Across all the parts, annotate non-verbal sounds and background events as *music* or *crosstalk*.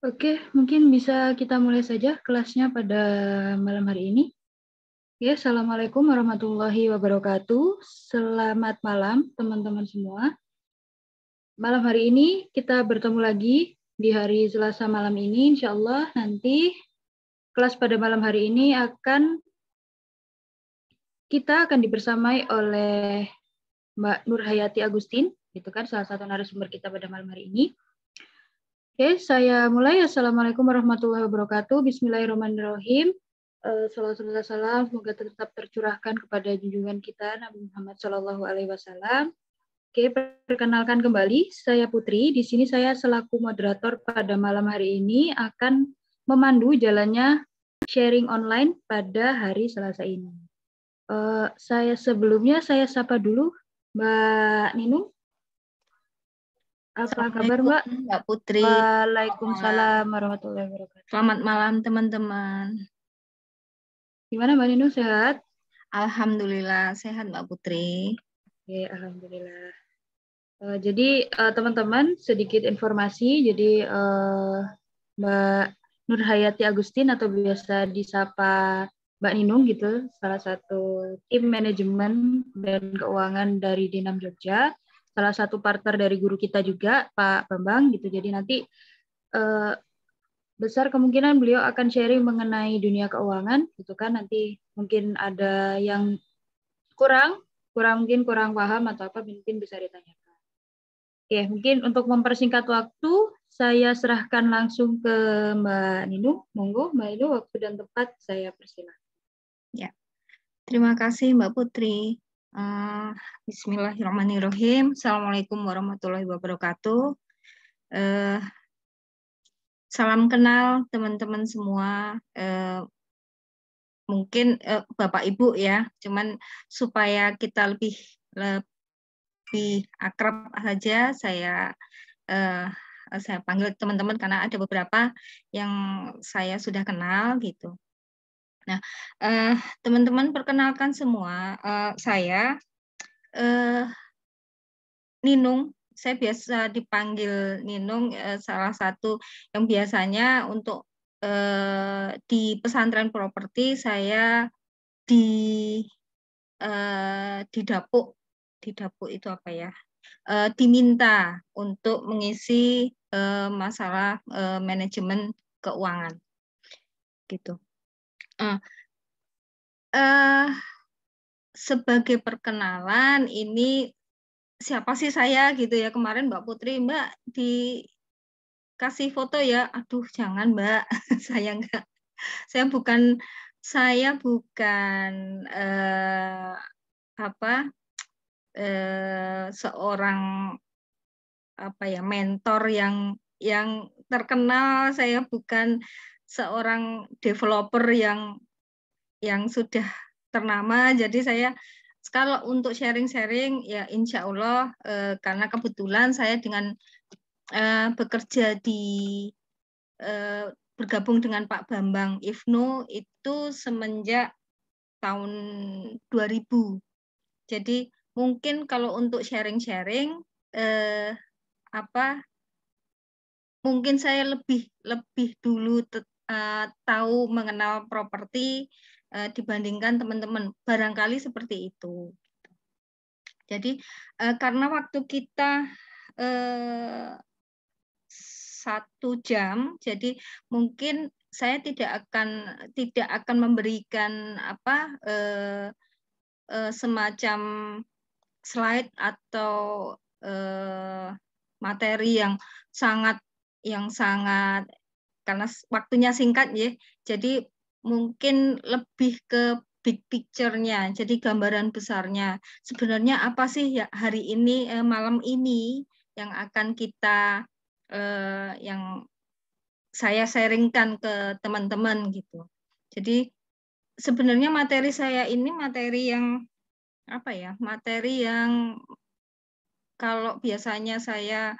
Oke, mungkin bisa kita mulai saja kelasnya pada malam hari ini. Ya, Assalamualaikum warahmatullahi wabarakatuh. Selamat malam teman-teman semua. Malam hari ini kita bertemu lagi di hari Selasa malam ini. Insya Allah nanti kelas pada malam hari ini akan kita akan dibersamai oleh Mbak Nur Hayati Agustin, itu kan salah satu narasumber kita pada malam hari ini. Oke, saya mulai. Assalamualaikum warahmatullahi wabarakatuh. Bismillahirrahmanirrahim. Eh, salam salam semoga tetap tercurahkan kepada junjungan kita Nabi Muhammad Shallallahu Alaihi Wasallam. Oke, perkenalkan kembali, saya Putri. Di sini saya selaku moderator pada malam hari ini akan memandu jalannya sharing online pada hari Selasa ini. Uh, saya sebelumnya saya sapa dulu Mbak Ninung. Apa kabar Mbak? Mbak Putri. Waalaikumsalam warahmatullahi wabarakatuh. Selamat malam teman-teman. Gimana Mbak Nino sehat? Alhamdulillah sehat Mbak Putri. Oke, alhamdulillah. Uh, jadi teman eh, teman-teman sedikit informasi. Jadi uh, Mbak Nurhayati Agustin atau biasa disapa Mbak Ninung gitu, salah satu tim manajemen dan keuangan dari Dinam Jogja salah satu partner dari guru kita juga Pak Bambang gitu. Jadi nanti eh, besar kemungkinan beliau akan sharing mengenai dunia keuangan gitu kan nanti mungkin ada yang kurang kurang mungkin kurang paham atau apa mungkin bisa ditanyakan. Oke, mungkin untuk mempersingkat waktu saya serahkan langsung ke Mbak Nino Monggo Mbak Nino waktu dan tempat saya persilahkan Ya. Terima kasih Mbak Putri. Eh, bismillahirrahmanirrahim. Assalamualaikum warahmatullahi wabarakatuh. Uh, salam kenal teman-teman semua. Uh, mungkin uh, Bapak Ibu ya, cuman supaya kita lebih lebih akrab saja, saya uh, saya panggil teman-teman karena ada beberapa yang saya sudah kenal gitu. Nah, teman eh, teman-teman perkenalkan semua, uh, saya uh, Ninung. Saya biasa dipanggil Ninung, uh, salah satu yang biasanya untuk uh, di pesantren properti saya di uh, di dapuk, di dapuk itu apa ya? Uh, diminta untuk mengisi uh, masalah uh, manajemen keuangan, gitu. Uh, uh, sebagai perkenalan ini siapa sih saya gitu ya kemarin Mbak Putri Mbak dikasih foto ya aduh jangan Mbak *laughs* saya enggak saya bukan saya bukan eh, apa eh, seorang apa ya mentor yang yang terkenal saya bukan seorang developer yang yang sudah ternama. Jadi saya kalau untuk sharing-sharing ya insya Allah eh, karena kebetulan saya dengan eh, bekerja di eh, bergabung dengan Pak Bambang Ifnu itu semenjak tahun 2000. Jadi mungkin kalau untuk sharing-sharing eh, apa mungkin saya lebih lebih dulu Eh, tahu mengenal properti eh, dibandingkan teman-teman. Barangkali seperti itu. Jadi eh, karena waktu kita satu jam, jadi mungkin saya tidak akan tidak akan memberikan apa semacam slide atau materi yang sangat yang sangat karena waktunya singkat ya. Jadi mungkin lebih ke big picture-nya, jadi gambaran besarnya. Sebenarnya apa sih ya hari ini eh, malam ini yang akan kita eh, yang saya sharingkan ke teman-teman gitu. Jadi sebenarnya materi saya ini materi yang apa ya? Materi yang kalau biasanya saya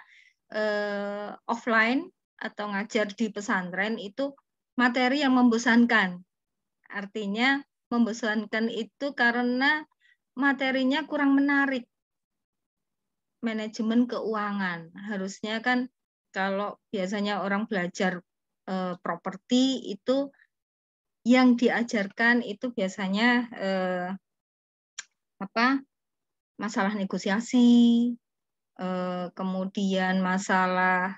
eh, offline atau ngajar di pesantren itu materi yang membosankan. Artinya membosankan itu karena materinya kurang menarik. Manajemen keuangan harusnya kan kalau biasanya orang belajar e, properti itu yang diajarkan itu biasanya e, apa masalah negosiasi, eh, kemudian masalah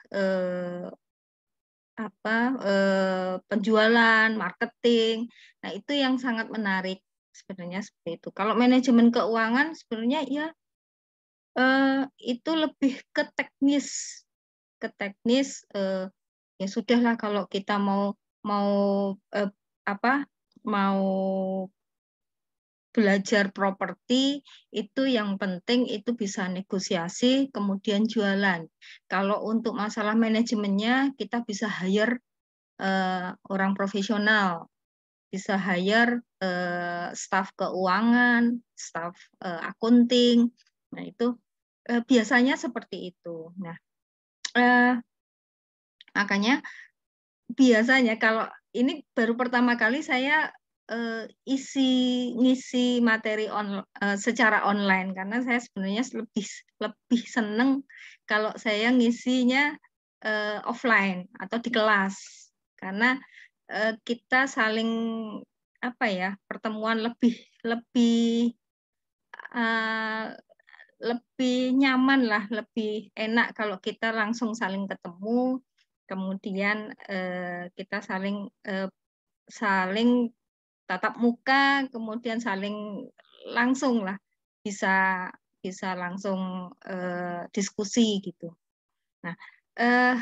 apa eh, penjualan, marketing. Nah, itu yang sangat menarik sebenarnya seperti itu. Kalau manajemen keuangan sebenarnya ya eh, itu lebih ke teknis, ke teknis eh, ya sudahlah kalau kita mau mau eh, apa mau belajar properti itu yang penting itu bisa negosiasi kemudian jualan. Kalau untuk masalah manajemennya kita bisa hire uh, orang profesional, bisa hire uh, eh, staff keuangan, staff uh, eh, akunting. Nah, itu uh, biasanya seperti itu. Nah, uh, makanya biasanya kalau ini baru pertama kali saya uh, isi ngisi materi on, uh, secara online karena saya sebenarnya lebih lebih seneng kalau saya ngisinya uh, offline atau di kelas karena uh, kita saling apa ya pertemuan lebih lebih uh, lebih nyaman lah lebih enak kalau kita langsung saling ketemu kemudian uh, kita saling uh, saling tatap muka kemudian saling langsung lah bisa bisa langsung eh, diskusi gitu nah eh,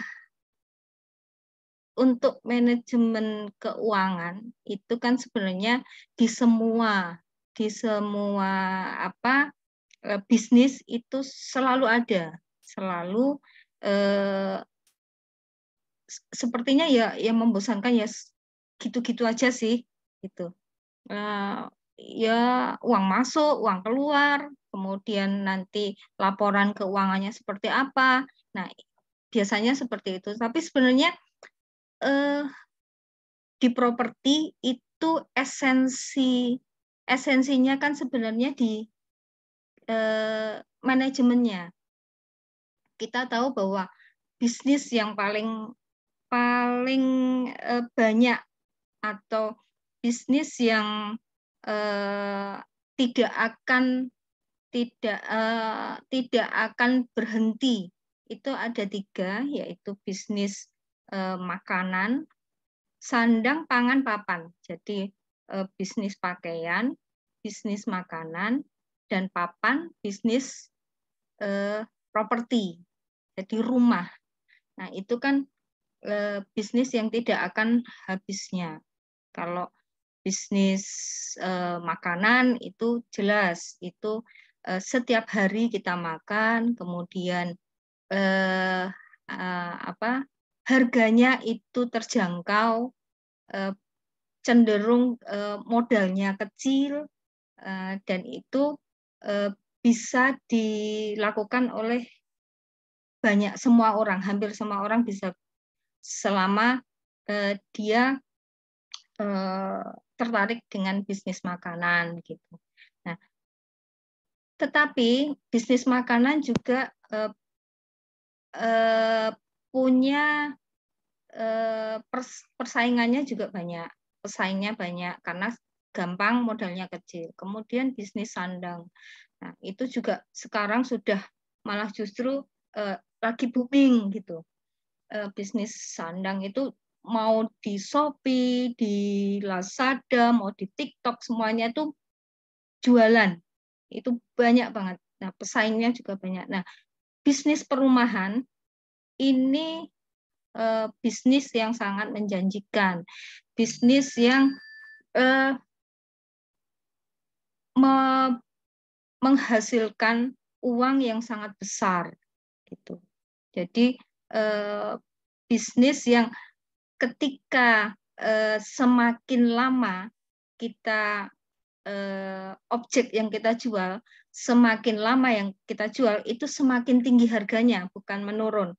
untuk manajemen keuangan itu kan sebenarnya di semua di semua apa eh, bisnis itu selalu ada selalu eh, sepertinya ya yang membosankan ya gitu-gitu aja sih gitu uh, ya uang masuk uang keluar kemudian nanti laporan keuangannya seperti apa nah biasanya seperti itu tapi sebenarnya eh, di properti itu esensi esensinya kan sebenarnya di eh, manajemennya kita tahu bahwa bisnis yang paling paling eh, banyak atau bisnis yang eh, tidak akan tidak eh, tidak akan berhenti itu ada tiga yaitu bisnis eh, makanan sandang pangan papan jadi eh, bisnis pakaian bisnis makanan dan papan bisnis eh, properti jadi rumah nah itu kan eh, bisnis yang tidak akan habisnya kalau bisnis uh, makanan itu jelas itu uh, setiap hari kita makan kemudian uh, uh, apa harganya itu terjangkau uh, cenderung uh, modalnya kecil uh, dan itu uh, bisa dilakukan oleh banyak semua orang hampir semua orang bisa selama uh, dia Eh, tertarik dengan bisnis makanan gitu. Nah, tetapi bisnis makanan juga eh, eh, punya eh, persaingannya juga banyak, pesaingnya banyak karena gampang modalnya kecil. Kemudian bisnis sandang, nah itu juga sekarang sudah malah justru eh, lagi booming gitu. Eh, bisnis sandang itu mau di Shopee, di Lazada, mau di TikTok semuanya itu jualan. Itu banyak banget. Nah, pesaingnya juga banyak. Nah, bisnis perumahan ini e, bisnis yang sangat menjanjikan. Bisnis yang e, me menghasilkan uang yang sangat besar gitu. Jadi e, bisnis yang ketika eh, semakin lama kita eh, objek yang kita jual, semakin lama yang kita jual itu semakin tinggi harganya, bukan menurun.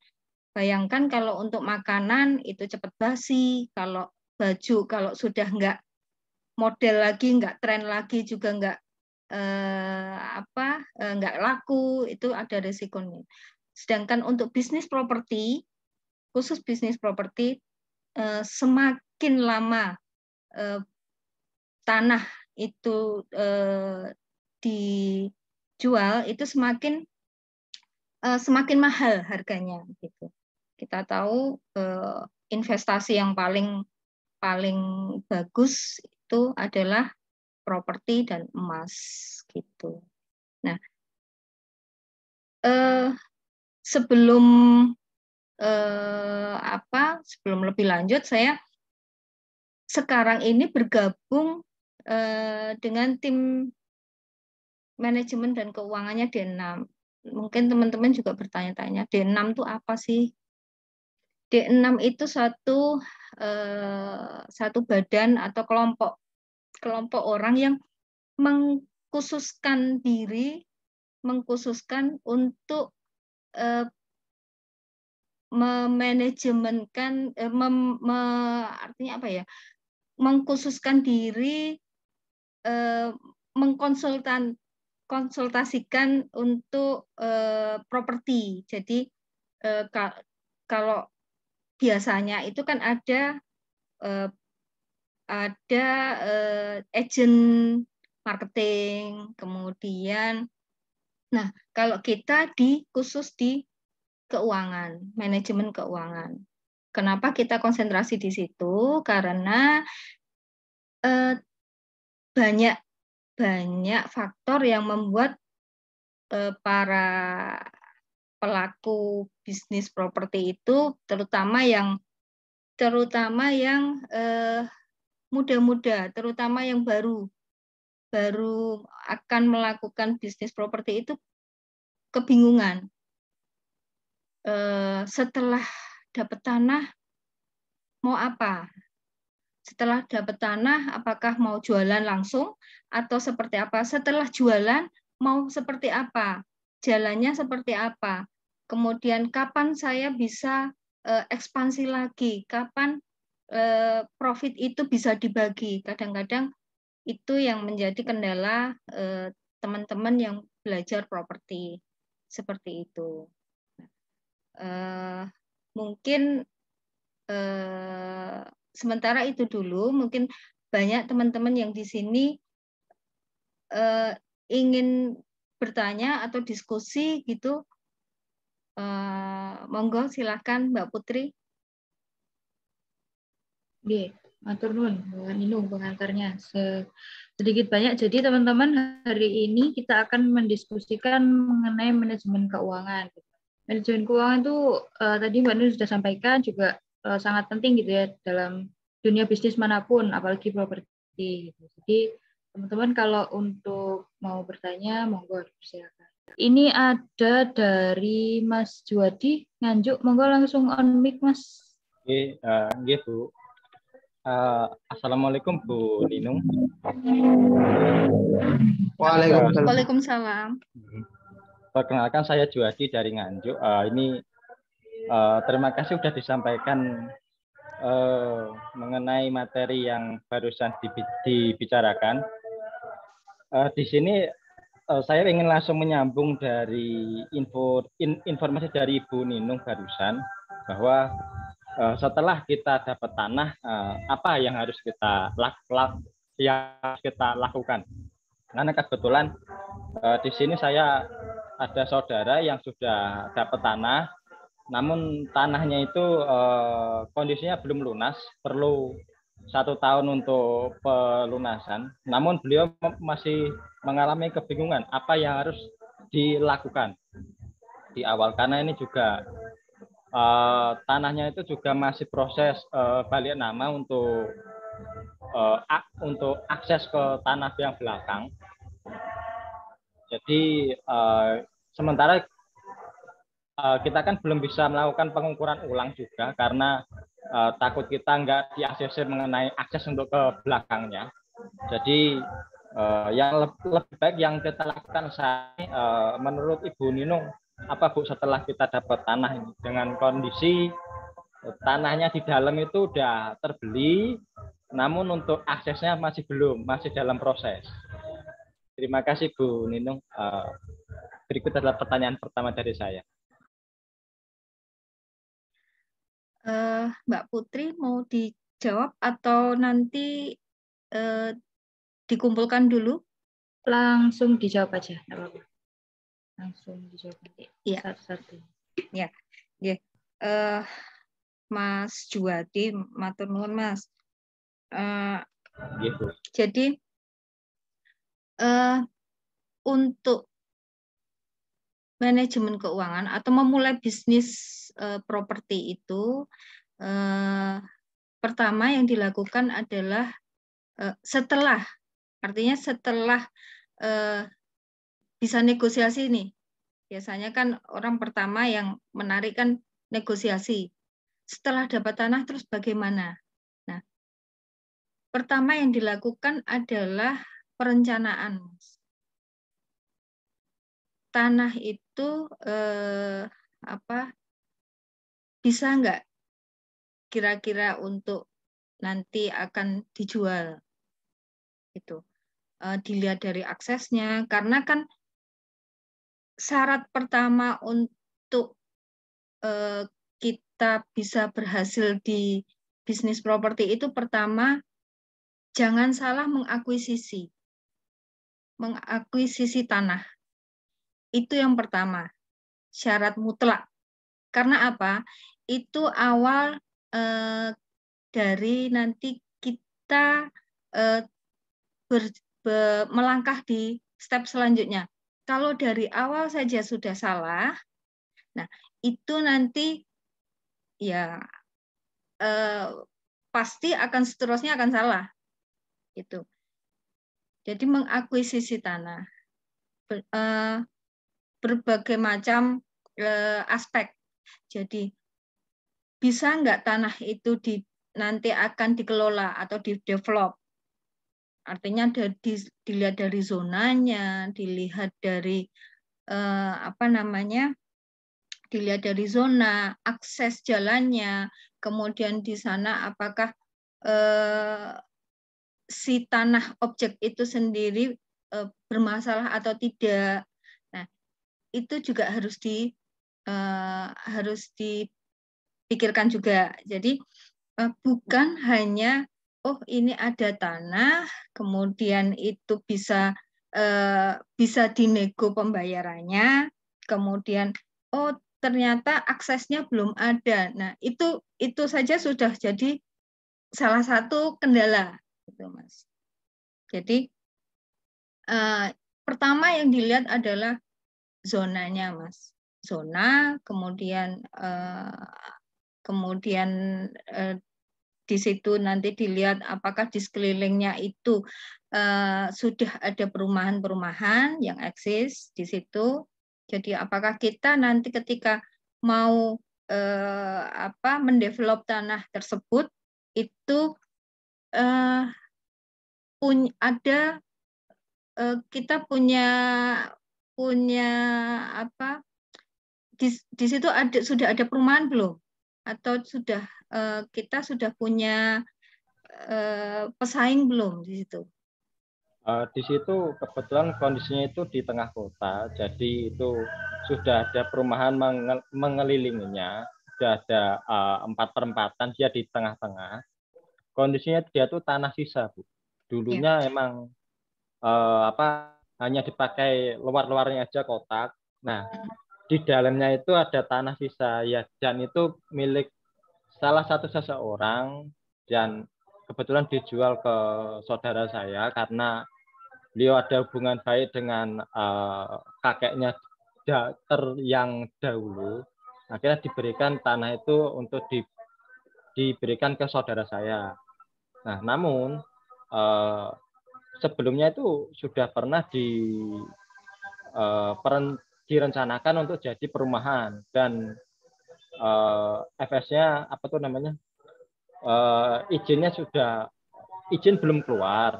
Bayangkan kalau untuk makanan itu cepat basi, kalau baju kalau sudah nggak model lagi, nggak tren lagi juga nggak eh, apa eh, nggak laku, itu ada resikonya. Sedangkan untuk bisnis properti, khusus bisnis properti Eh, semakin lama eh, tanah itu eh, dijual itu semakin semakin mahal harganya gitu. Kita tahu investasi yang paling paling bagus itu adalah properti dan emas gitu. Nah, sebelum eh, apa sebelum lebih lanjut saya sekarang ini bergabung eh, dengan tim manajemen dan keuangannya D6. Mungkin teman-teman juga bertanya-tanya, D6 itu apa sih? D6 itu satu eh, satu badan atau kelompok kelompok orang yang mengkhususkan diri, mengkhususkan untuk eh, memanajemenkan eh, mem, me, artinya apa ya mengkhususkan diri eh, mengkonsultan konsultasikan untuk eh, properti jadi eh, ka, kalau biasanya itu kan ada eh, ada eh, agent marketing kemudian nah kalau kita di khusus di keuangan, manajemen keuangan. Kenapa kita konsentrasi di situ? Karena eh, banyak banyak faktor yang membuat eh, para pelaku bisnis properti itu terutama yang terutama yang eh, muda-muda, terutama yang baru baru akan melakukan bisnis properti itu kebingungan Eh, setelah dapat tanah mau apa? Setelah dapat tanah, apakah mau jualan langsung atau seperti apa? Setelah jualan, mau seperti apa? Jalannya seperti apa? Kemudian kapan saya bisa eh, ekspansi lagi? Kapan eh, profit itu bisa dibagi? Kadang-kadang itu yang menjadi kendala teman-teman yang belajar properti seperti itu uh, mungkin uh, sementara itu dulu mungkin banyak teman-teman yang di sini uh, ingin bertanya atau diskusi gitu uh, monggo silahkan Mbak Putri. Oke, Matur nuwun, Ninung pengantarnya. Sedikit banyak. Jadi teman-teman hari ini kita akan mendiskusikan mengenai manajemen keuangan manajemen keuangan itu uh, eh, tadi Mbak Nur sudah sampaikan juga uh, sangat penting gitu ya dalam dunia bisnis manapun, apalagi properti. Gitu. Jadi teman-teman kalau untuk mau bertanya, monggo silakan. Ini ada dari Mas Juwadi Nganjuk, monggo langsung on mic Mas. Oke, uh, Bu. Uh, Assalamualaikum Bu Ninung. Waalaikumsalam perkenalkan saya Juwadi dari Nganjuk. Uh, ini uh, terima kasih sudah disampaikan uh, mengenai materi yang barusan dibicarakan. Uh, di sini uh, saya ingin langsung menyambung dari info in, informasi dari Ibu Ninung barusan bahwa uh, setelah kita dapat tanah uh, apa yang harus kita lak, lak, yang kita lakukan karena kebetulan eh, di sini saya ada saudara yang sudah dapat tanah, namun tanahnya itu eh, kondisinya belum lunas, perlu satu tahun untuk pelunasan. Namun beliau masih mengalami kebingungan apa yang harus dilakukan di awal karena ini juga uh, tanahnya itu juga masih proses uh, balik nama untuk uh, untuk akses ke tanah yang belakang. Jadi uh, sementara uh, kita kan belum bisa melakukan pengukuran ulang juga karena uh, takut kita nggak diakses mengenai akses untuk ke belakangnya. Jadi uh, yang lebih, baik yang kita lakukan saat uh, menurut Ibu Nino apa Bu setelah kita dapat tanah ini dengan kondisi tanahnya di dalam itu udah terbeli namun untuk aksesnya masih belum, masih dalam proses. Terima kasih Bu Ninung. Eh, berikut adalah pertanyaan pertama dari saya. Eh, Mbak Putri mau dijawab atau nanti uh, dikumpulkan dulu? Langsung dijawab aja, Langsung dijawab Iya. Satu-satu. Ya. ya. Uh, Mas Juwadi, Mas. Eh, gitu. Jadi uh, untuk manajemen keuangan atau memulai bisnis uh, properti itu uh, pertama yang dilakukan adalah uh, setelah artinya setelah uh, bisa negosiasi nih biasanya kan orang pertama yang menarikkan negosiasi setelah dapat tanah terus bagaimana Pertama yang dilakukan adalah perencanaan. Tanah itu eh, apa bisa nggak kira-kira untuk nanti akan dijual itu eh, dilihat dari aksesnya karena kan syarat pertama untuk eh, kita bisa berhasil di bisnis properti itu pertama jangan salah mengakuisisi. Mengakuisisi tanah. Itu yang pertama, syarat mutlak. Karena apa? Itu awal eh, dari nanti kita eh, ber, be, melangkah di step selanjutnya. Kalau dari awal saja sudah salah, nah itu nanti ya eh, pasti akan seterusnya akan salah itu. Jadi mengakuisisi tanah eh, berbagai macam eh, aspek. Jadi bisa nggak tanah itu di nanti akan dikelola atau di develop. Artinya dari, dilihat dari zonanya, dilihat dari eh, apa namanya, dilihat dari zona, akses jalannya, kemudian di sana apakah eh, si tanah objek itu sendiri e, bermasalah atau tidak. Nah, itu juga harus di e, harus dipikirkan juga. Jadi e, bukan hanya oh ini ada tanah, kemudian itu bisa e, bisa dinego pembayarannya, kemudian oh ternyata aksesnya belum ada. Nah, itu itu saja sudah jadi salah satu kendala gitu mas. Jadi eh, pertama yang dilihat adalah zonanya mas, zona kemudian eh, kemudian eh, di situ nanti dilihat apakah di sekelilingnya itu uh, sudah ada perumahan-perumahan yang eksis di situ. Jadi apakah kita nanti ketika mau eh, apa mendevelop tanah tersebut itu eh, punya ada eh, kita punya punya apa di, di situ ada sudah ada perumahan belum atau sudah eh, kita sudah punya eh, pesaing belum di situ? di situ kebetulan kondisinya itu di tengah kota, jadi itu sudah ada perumahan mengelilinginya, sudah ada empat perempatan dia di tengah-tengah. Kondisinya dia tuh tanah sisa, Bu. Dulunya yeah. emang uh, apa hanya dipakai luar-luarnya aja kotak. Nah, hmm. di dalamnya itu ada tanah sisa ya dan itu milik salah satu seseorang dan kebetulan dijual ke saudara saya karena beliau ada hubungan baik dengan uh, kakeknya ter yang dahulu akhirnya diberikan tanah itu untuk di, diberikan ke saudara saya. Nah, namun uh, sebelumnya itu sudah pernah di uh, peren, direncanakan untuk jadi perumahan dan uh, eh, FS-nya apa tuh namanya uh, izinnya sudah izin belum keluar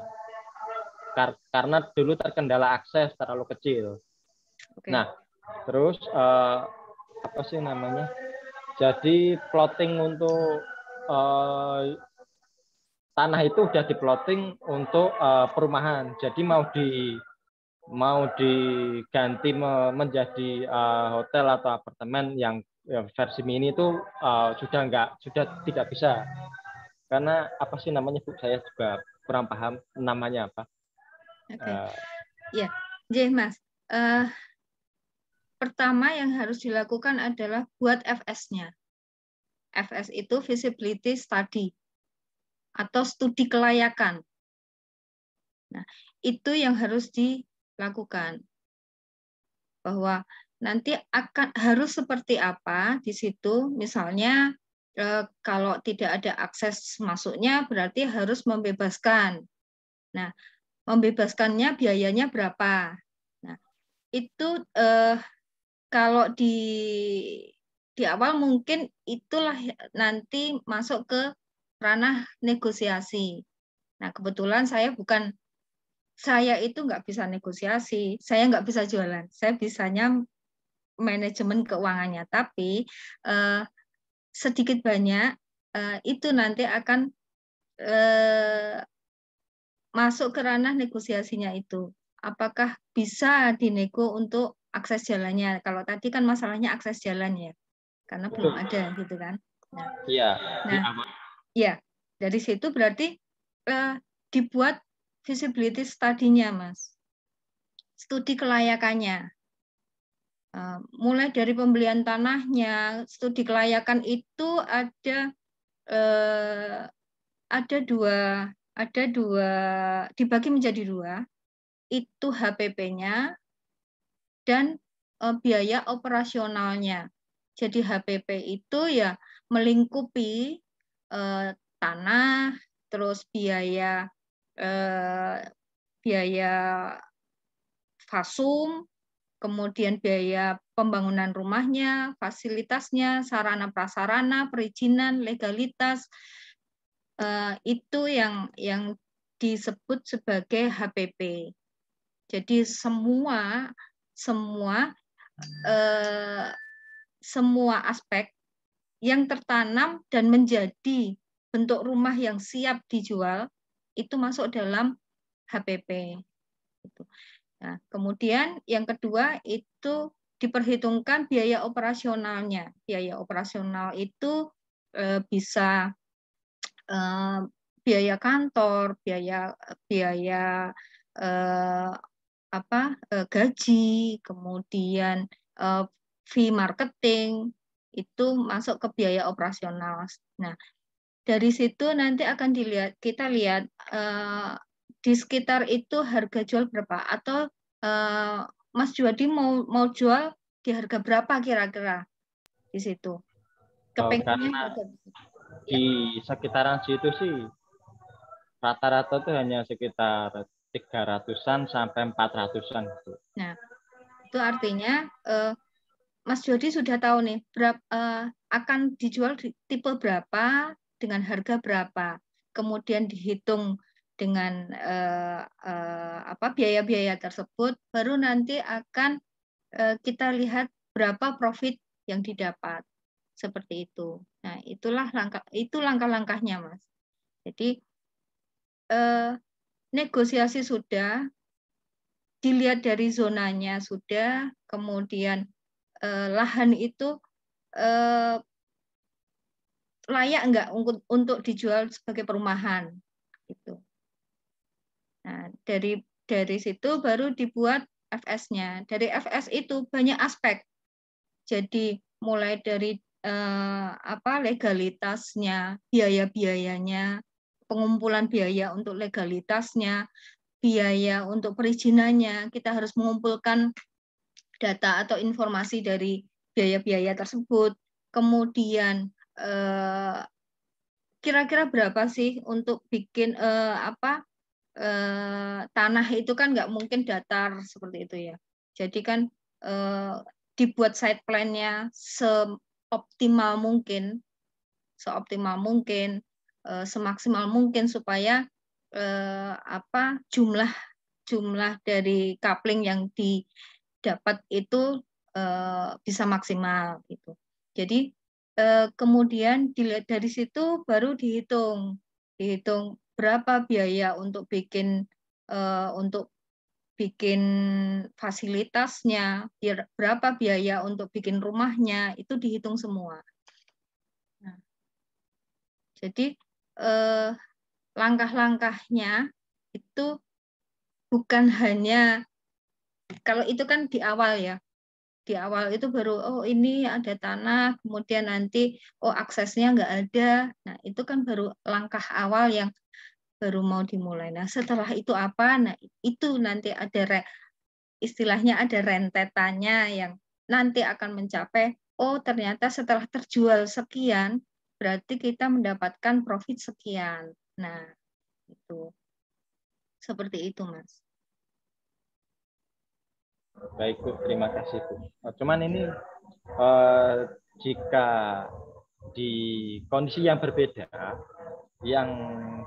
kar karena dulu terkendala akses terlalu kecil. Okay. Nah terus uh, apa sih namanya jadi plotting untuk uh, tanah itu sudah diploting untuk uh, perumahan. Jadi mau di mau diganti menjadi uh, hotel atau apartemen yang ya, versi mini itu uh, sudah enggak sudah tidak bisa. Karena apa sih namanya Bu? Saya juga kurang paham namanya apa. Oke. Okay. Uh, ya, yeah. Mas. Uh, pertama yang harus dilakukan adalah buat FS-nya. FS itu visibility study atau studi kelayakan. Nah, itu yang harus dilakukan. Bahwa nanti akan harus seperti apa di situ, misalnya eh, kalau tidak ada akses masuknya berarti harus membebaskan. Nah, membebaskannya biayanya berapa? Nah, itu eh, kalau di di awal mungkin itulah nanti masuk ke ranah negosiasi. Nah, kebetulan saya bukan saya itu nggak bisa negosiasi, saya nggak bisa jualan, saya bisanya manajemen keuangannya. Tapi eh, sedikit banyak eh, itu nanti akan eh, masuk ke ranah negosiasinya itu. Apakah bisa dinego untuk akses jalannya? Kalau tadi kan masalahnya akses jalannya, ya, karena belum ada gitu kan. Nah, iya. Nah, ya, nah Ya, dari situ berarti eh, dibuat visibility studinya, Mas. Studi kelayakannya. Eh, mulai dari pembelian tanahnya, studi kelayakan itu ada eh, ada dua ada dua dibagi menjadi dua itu HPP-nya dan eh, biaya operasionalnya. Jadi HPP itu ya melingkupi eh, tanah, terus biaya eh, biaya fasum, kemudian biaya pembangunan rumahnya, fasilitasnya, sarana prasarana, perizinan, legalitas eh, itu yang yang disebut sebagai HPP. Jadi semua semua hmm. eh, semua aspek yang tertanam dan menjadi bentuk rumah yang siap dijual itu masuk dalam HPP. Gitu. Nah, kemudian yang kedua itu diperhitungkan biaya operasionalnya. Biaya operasional itu eh, bisa eh, biaya kantor, biaya biaya eh, apa gaji, kemudian fee marketing, itu masuk ke biaya operasional. Nah, dari situ nanti akan dilihat kita lihat eh, di sekitar itu harga jual berapa atau eh, Mas Juwadi mau mau jual di harga berapa kira-kira di situ? Kepengennya oh, di sekitaran situ sih rata-rata itu hanya sekitar 300-an sampai 400-an Nah, itu artinya eh, Mas Jody sudah tahu nih berapa, uh, eh, akan dijual di tipe berapa dengan harga berapa, kemudian dihitung dengan uh, uh, apa biaya-biaya tersebut, baru nanti akan uh, kita lihat berapa profit yang didapat seperti itu. Nah itulah langkah itu langkah-langkahnya mas. Jadi eh, negosiasi sudah dilihat dari zonanya sudah, kemudian eh, lahan itu eh, layak enggak untuk, untuk dijual sebagai perumahan gitu. Nah, dari dari situ baru dibuat FS-nya. Dari FS itu banyak aspek. Jadi mulai dari eh, apa legalitasnya, biaya-biayanya, pengumpulan biaya untuk legalitasnya, biaya untuk perizinannya, kita harus mengumpulkan data atau informasi dari biaya-biaya tersebut. Kemudian eh, kira-kira berapa sih untuk bikin eh, apa eh, tanah itu kan nggak mungkin datar seperti itu ya. Jadi kan dibuat site plan-nya seoptimal mungkin, seoptimal mungkin, semaksimal mungkin supaya apa jumlah jumlah dari coupling yang di dapat itu eh, bisa maksimal gitu. Jadi eh, kemudian dilihat dari situ baru dihitung, dihitung berapa biaya untuk bikin eh, untuk bikin fasilitasnya, berapa biaya untuk bikin rumahnya itu dihitung semua. Nah, jadi langkah-langkahnya itu bukan hanya kalau itu kan di awal ya di awal itu baru oh ini ada tanah kemudian nanti oh aksesnya nggak ada nah itu kan baru langkah awal yang baru mau dimulai nah setelah itu apa nah itu nanti ada re, istilahnya ada rentetannya yang nanti akan mencapai oh ternyata setelah terjual sekian berarti kita mendapatkan profit sekian nah itu seperti itu mas Baik Bu, terima kasih Bu. Oh, cuman ini eh, jika di kondisi yang berbeda, yang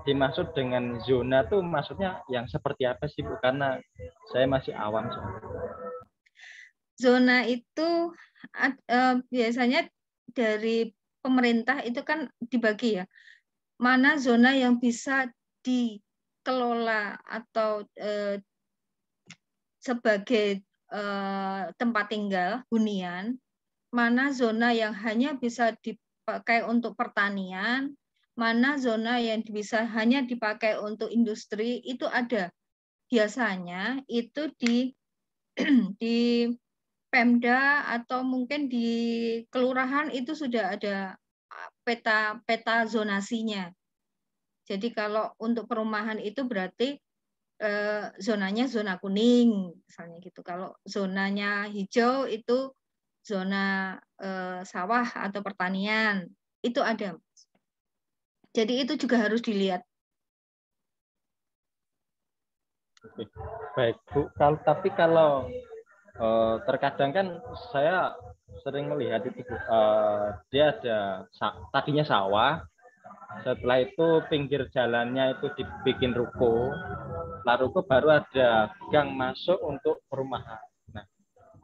dimaksud dengan zona tuh maksudnya yang seperti apa sih Bu? Karena saya masih awam. Zona itu eh, biasanya dari pemerintah itu kan dibagi ya. Mana zona yang bisa dikelola atau eh, sebagai Eh, tempat tinggal hunian, mana zona yang hanya bisa dipakai untuk pertanian, mana zona yang bisa hanya dipakai untuk industri itu ada biasanya itu di *clears throat* di Pemda atau mungkin di kelurahan itu sudah ada peta peta zonasinya. Jadi kalau untuk perumahan itu berarti Eh, zonanya zona kuning misalnya gitu. Kalau zonanya hijau itu zona eh, sawah atau pertanian itu ada. Jadi itu juga harus dilihat. Oke. Baik Bu, kalau, tapi kalau eh, terkadang kan saya sering melihat itu Bu, dia ada tadinya sawah, setelah itu pinggir jalannya itu dibikin ruko. lalu ruko baru ada gang masuk untuk perumahan. Nah,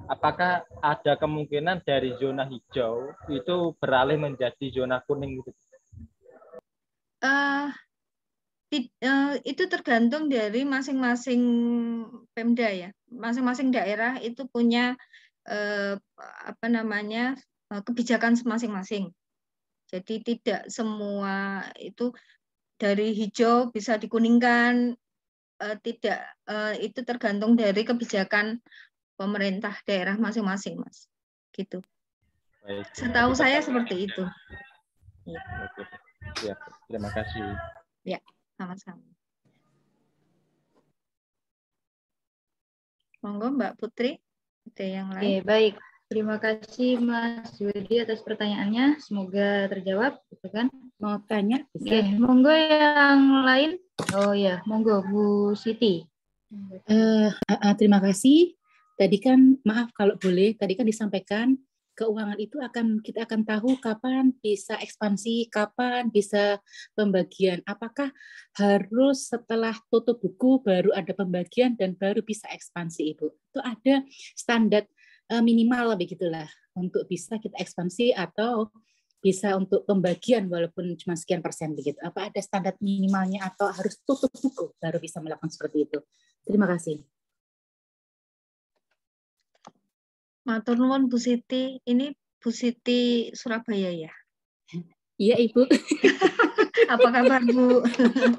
apakah ada kemungkinan dari zona hijau itu beralih menjadi zona kuning gitu? Uh, itu tergantung dari masing-masing pemda ya masing-masing daerah itu punya uh, apa namanya kebijakan masing-masing jadi tidak semua itu dari hijau bisa dikuningkan, eh, tidak eh, itu tergantung dari kebijakan pemerintah daerah masing-masing, mas. Gitu. Baik. Setahu saya seperti itu. Ya. ya, terima kasih. Ya, sama-sama. Monggo Mbak Putri, ada yang lain? Oke, baik. Terima kasih Mas Yudi atas pertanyaannya. Semoga terjawab, gitu kan? Mau tanya? Oke, Okay. Monggo yang lain. Oh ya, monggo Bu Siti. Uh, uh, terima kasih. Tadi kan maaf kalau boleh, tadi kan disampaikan keuangan itu akan kita akan tahu kapan bisa ekspansi, kapan bisa pembagian. Apakah harus setelah tutup buku baru ada pembagian dan baru bisa ekspansi, Ibu? Itu ada standar Eh, minimal begitulah untuk bisa kita ekspansi atau bisa untuk pembagian walaupun cuma sekian persen begitu. Apa ada standar minimalnya atau harus tutup buku baru bisa melakukan seperti itu? Terima kasih. Matur nuwun Bu Siti. Ini Bu Siti Surabaya ya? Iya, Ibu. *laughs* Apa kabar, Bu?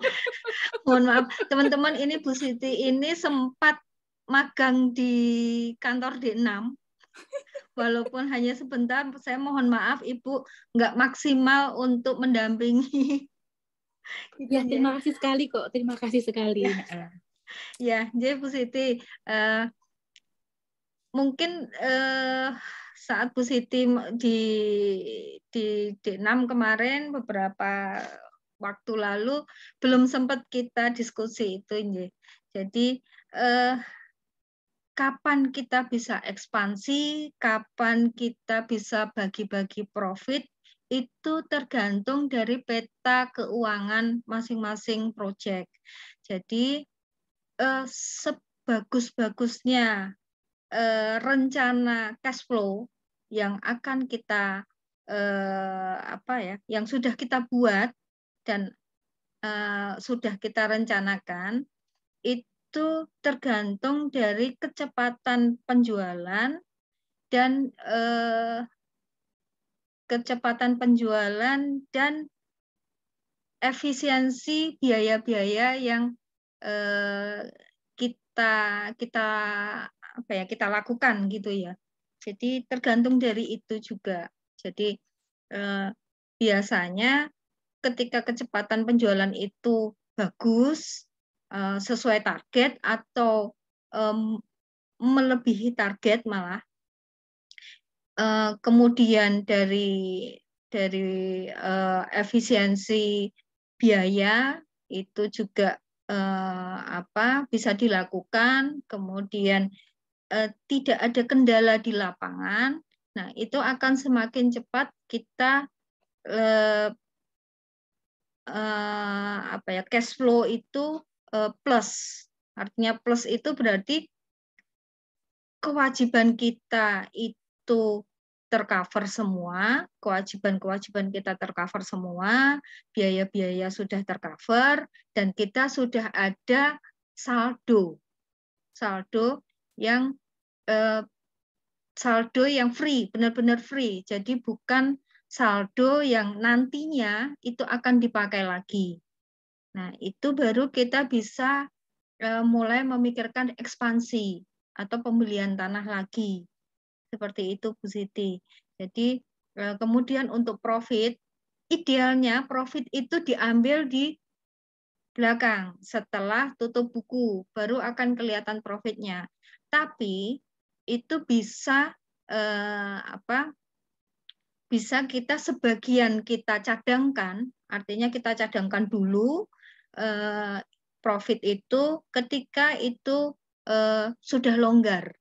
*laughs* Mohon maaf, teman-teman, ini Bu Siti ini sempat magang di kantor D6 Walaupun hanya sebentar, saya mohon maaf Ibu nggak maksimal untuk mendampingi. *laughs* ya, terima kasih sekali kok. Terima kasih sekali. *laughs* Ya, ya Bu Siti, uh, mungkin uh, saat Bu Siti di di D6 kemarin beberapa waktu lalu belum sempat kita diskusi itu, Jadi uh, kapan kita bisa ekspansi, kapan kita bisa bagi-bagi profit, itu tergantung dari peta keuangan masing-masing proyek. Jadi eh, sebagus-bagusnya eh, rencana cash flow yang akan kita eh, apa ya, yang sudah kita buat dan eh, sudah kita rencanakan itu itu tergantung dari kecepatan penjualan dan eh, kecepatan penjualan dan efisiensi biaya-biaya yang eh, kita kita apa ya kita lakukan gitu ya. Jadi tergantung dari itu juga. Jadi eh, biasanya ketika kecepatan penjualan itu bagus, Eh, sesuai target atau melebihi target malah. Eh, kemudian dari dari eh, efisiensi biaya itu juga apa bisa dilakukan. Kemudian tidak ada kendala di lapangan. Nah itu akan semakin cepat kita uh, apa ya cash flow itu Eh, plus. Artinya plus itu berarti kewajiban kita itu tercover semua, kewajiban-kewajiban kita tercover semua, biaya-biaya sudah tercover, dan kita sudah ada saldo, saldo yang eh, saldo yang free, benar-benar free. Jadi bukan saldo yang nantinya itu akan dipakai lagi. Nah, itu baru kita bisa eh, mulai memikirkan ekspansi atau pembelian tanah lagi. Seperti itu Bu Siti. Jadi eh, kemudian untuk profit, idealnya profit itu diambil di belakang setelah tutup buku, baru akan kelihatan profitnya. Tapi itu bisa eh, apa? Bisa kita sebagian kita cadangkan, artinya kita cadangkan dulu, Eh, profit itu ketika itu eh, sudah longgar.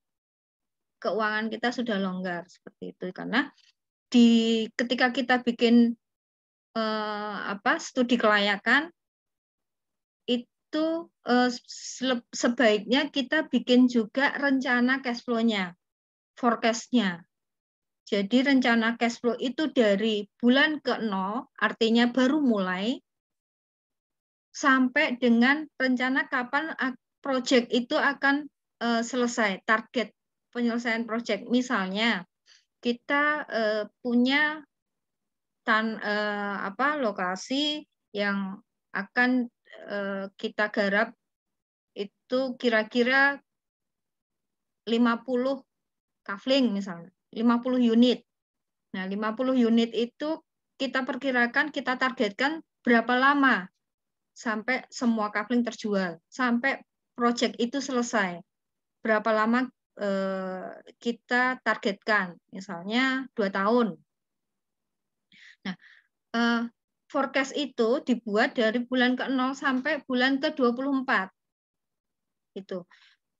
Keuangan kita sudah longgar seperti itu karena di ketika kita bikin eh, apa studi kelayakan itu eh, sebaiknya kita bikin juga rencana cash flow-nya, forecast-nya. Jadi rencana cash flow itu dari bulan ke nol, artinya baru mulai, sampai dengan rencana kapan proyek itu akan eh, selesai, target penyelesaian proyek. Misalnya kita eh, punya tan eh, apa lokasi yang akan kita garap itu kira-kira 50 kafling misalnya, 50 unit. Nah, 50 unit itu kita perkirakan, kita targetkan berapa lama sampai semua coupling terjual, sampai project itu selesai. Berapa lama eh, kita targetkan, misalnya dua tahun. Nah, eh, forecast itu dibuat dari bulan ke-0 sampai bulan ke-24. Itu.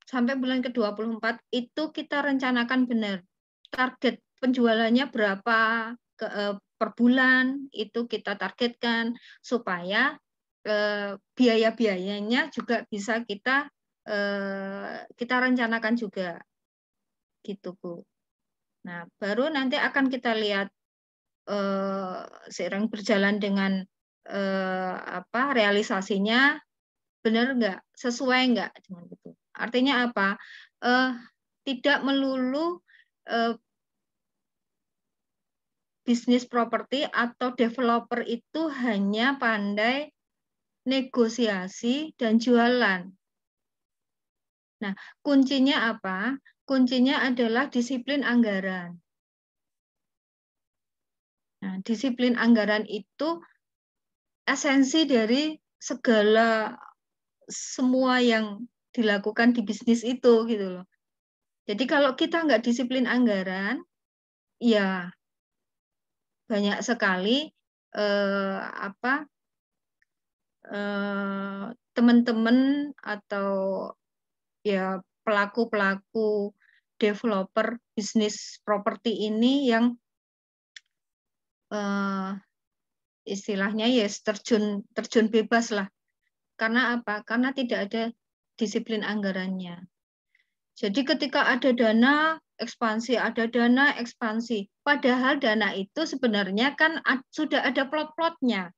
Sampai bulan ke-24 itu kita rencanakan benar. Target penjualannya berapa ke, eh, per bulan itu kita targetkan supaya Eh, biaya-biayanya juga bisa kita eh, kita rencanakan juga gitu Bu. Nah, baru nanti akan kita lihat eh, seiring berjalan dengan apa realisasinya benar nggak sesuai nggak dengan itu. Artinya apa? tidak melulu bisnis properti atau developer itu hanya pandai negosiasi, dan jualan. Nah, kuncinya apa? Kuncinya adalah disiplin anggaran. Nah, disiplin anggaran itu esensi dari segala semua yang dilakukan di bisnis itu gitu loh. Jadi kalau kita nggak disiplin anggaran, ya banyak sekali eh, apa Eh, teman-teman atau ya pelaku-pelaku developer bisnis properti ini yang uh, istilahnya ya yes, terjun terjun bebas lah. Karena apa? Karena tidak ada disiplin anggarannya. Jadi ketika ada dana ekspansi, ada dana ekspansi. Padahal dana itu sebenarnya kan sudah ada plot-plotnya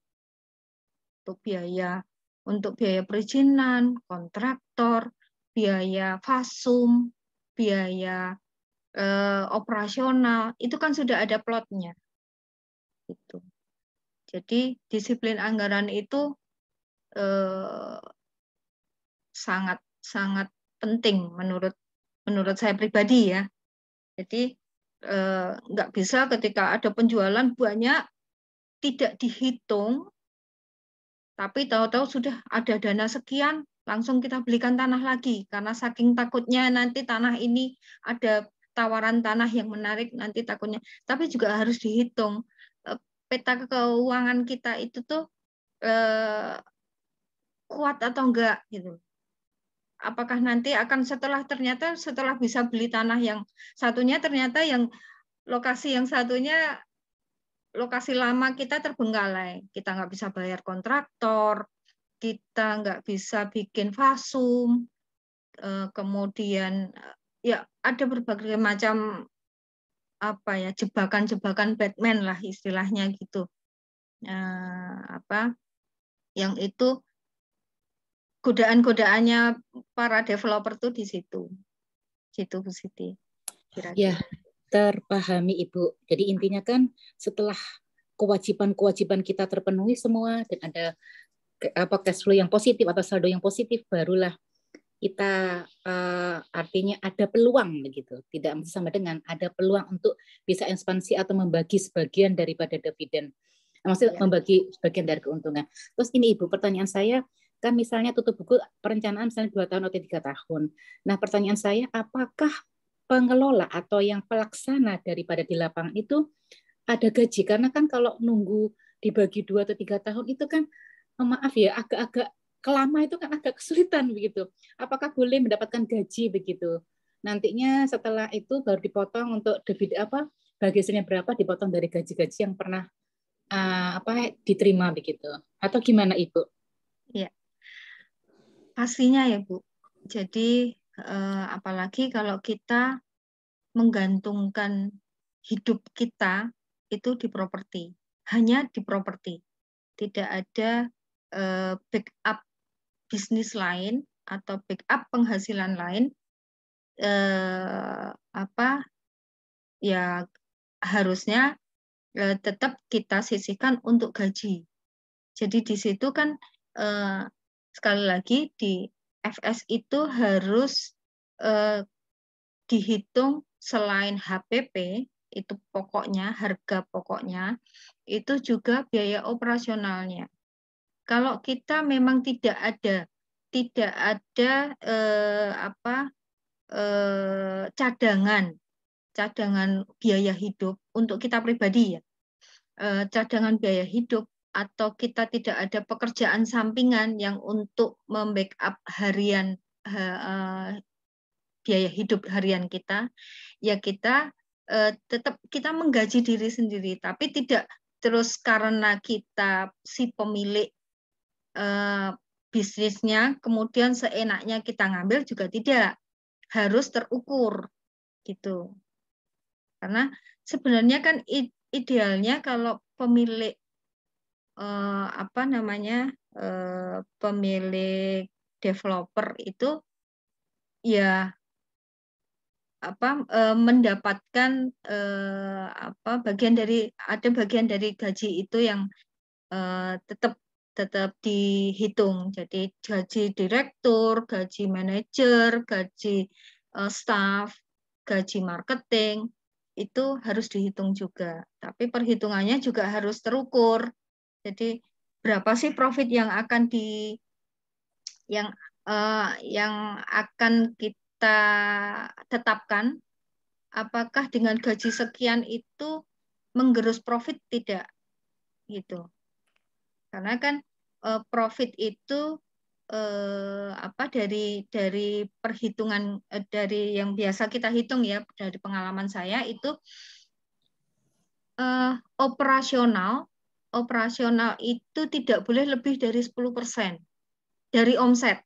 untuk biaya untuk biaya perizinan, kontraktor, biaya fasum, biaya eh, operasional, itu kan sudah ada plotnya. Itu. Jadi disiplin anggaran itu eh, sangat sangat penting menurut menurut saya pribadi ya. Jadi nggak eh, nggak bisa ketika ada penjualan banyak tidak dihitung tapi tahu-tahu sudah ada dana sekian, langsung kita belikan tanah lagi karena saking takutnya nanti tanah ini ada tawaran tanah yang menarik nanti takutnya. Tapi juga harus dihitung eh, peta keuangan kita itu tuh eh, kuat atau enggak gitu. Apakah nanti akan setelah ternyata setelah bisa beli tanah yang satunya ternyata yang lokasi yang satunya lokasi lama kita terbengkalai. Kita nggak bisa bayar kontraktor, kita nggak bisa bikin fasum, eh, kemudian eh, ya ada berbagai macam apa ya jebakan-jebakan Batman lah istilahnya gitu eh, apa yang itu godaan-godaannya para developer tuh di situ, situ Bu Siti. Kira -kira. Ya, terpahami Ibu. Jadi intinya kan setelah kewajiban-kewajiban kita terpenuhi semua dan ada apa cash flow yang positif atau saldo yang positif barulah kita uh, artinya ada peluang begitu tidak sama dengan ada peluang untuk bisa ekspansi atau membagi sebagian daripada dividen eh, maksudnya ya. membagi sebagian dari keuntungan terus ini ibu pertanyaan saya kan misalnya tutup buku perencanaan misalnya dua tahun atau tiga tahun nah pertanyaan saya apakah pengelola atau yang pelaksana daripada di lapangan itu ada gaji karena kan kalau nunggu dibagi dua atau tiga tahun itu kan eh, maaf ya agak-agak kelama itu kan agak kesulitan begitu apakah boleh mendapatkan gaji begitu nantinya setelah itu baru dipotong untuk debit apa bagiannya berapa dipotong dari gaji-gaji yang pernah uh, apa diterima begitu atau gimana ibu? ya pastinya ya bu jadi Eh, apalagi kalau kita menggantungkan hidup kita itu di properti, hanya di properti. Tidak ada eh, backup bisnis lain atau backup penghasilan lain eh, apa ya harusnya tetap kita sisihkan untuk gaji. Jadi di situ kan sekali lagi di FS itu harus eh, dihitung selain HPP itu pokoknya harga pokoknya itu juga biaya operasionalnya. Kalau kita memang tidak ada tidak ada eh, apa eh, cadangan cadangan biaya hidup untuk kita pribadi ya eh, cadangan biaya hidup atau kita tidak ada pekerjaan sampingan yang untuk membackup harian uh, biaya hidup harian kita, ya kita uh, tetap kita menggaji diri sendiri, tapi tidak terus karena kita si pemilik uh, bisnisnya kemudian seenaknya kita ngambil juga tidak harus terukur gitu karena sebenarnya kan idealnya kalau pemilik eh, apa namanya eh, pemilik developer itu ya apa eh, mendapatkan eh, apa bagian dari ada bagian dari gaji itu yang eh, tetap tetap dihitung jadi gaji direktur gaji manajer gaji eh, staff gaji marketing itu harus dihitung juga tapi perhitungannya juga harus terukur jadi berapa sih profit yang akan di yang uh, yang akan kita tetapkan? Apakah dengan gaji sekian itu menggerus profit tidak? Gitu. Karena kan uh, profit itu uh, apa dari dari perhitungan uh, dari yang biasa kita hitung ya dari pengalaman saya itu uh, operasional operasional itu tidak boleh lebih dari 10% dari omset.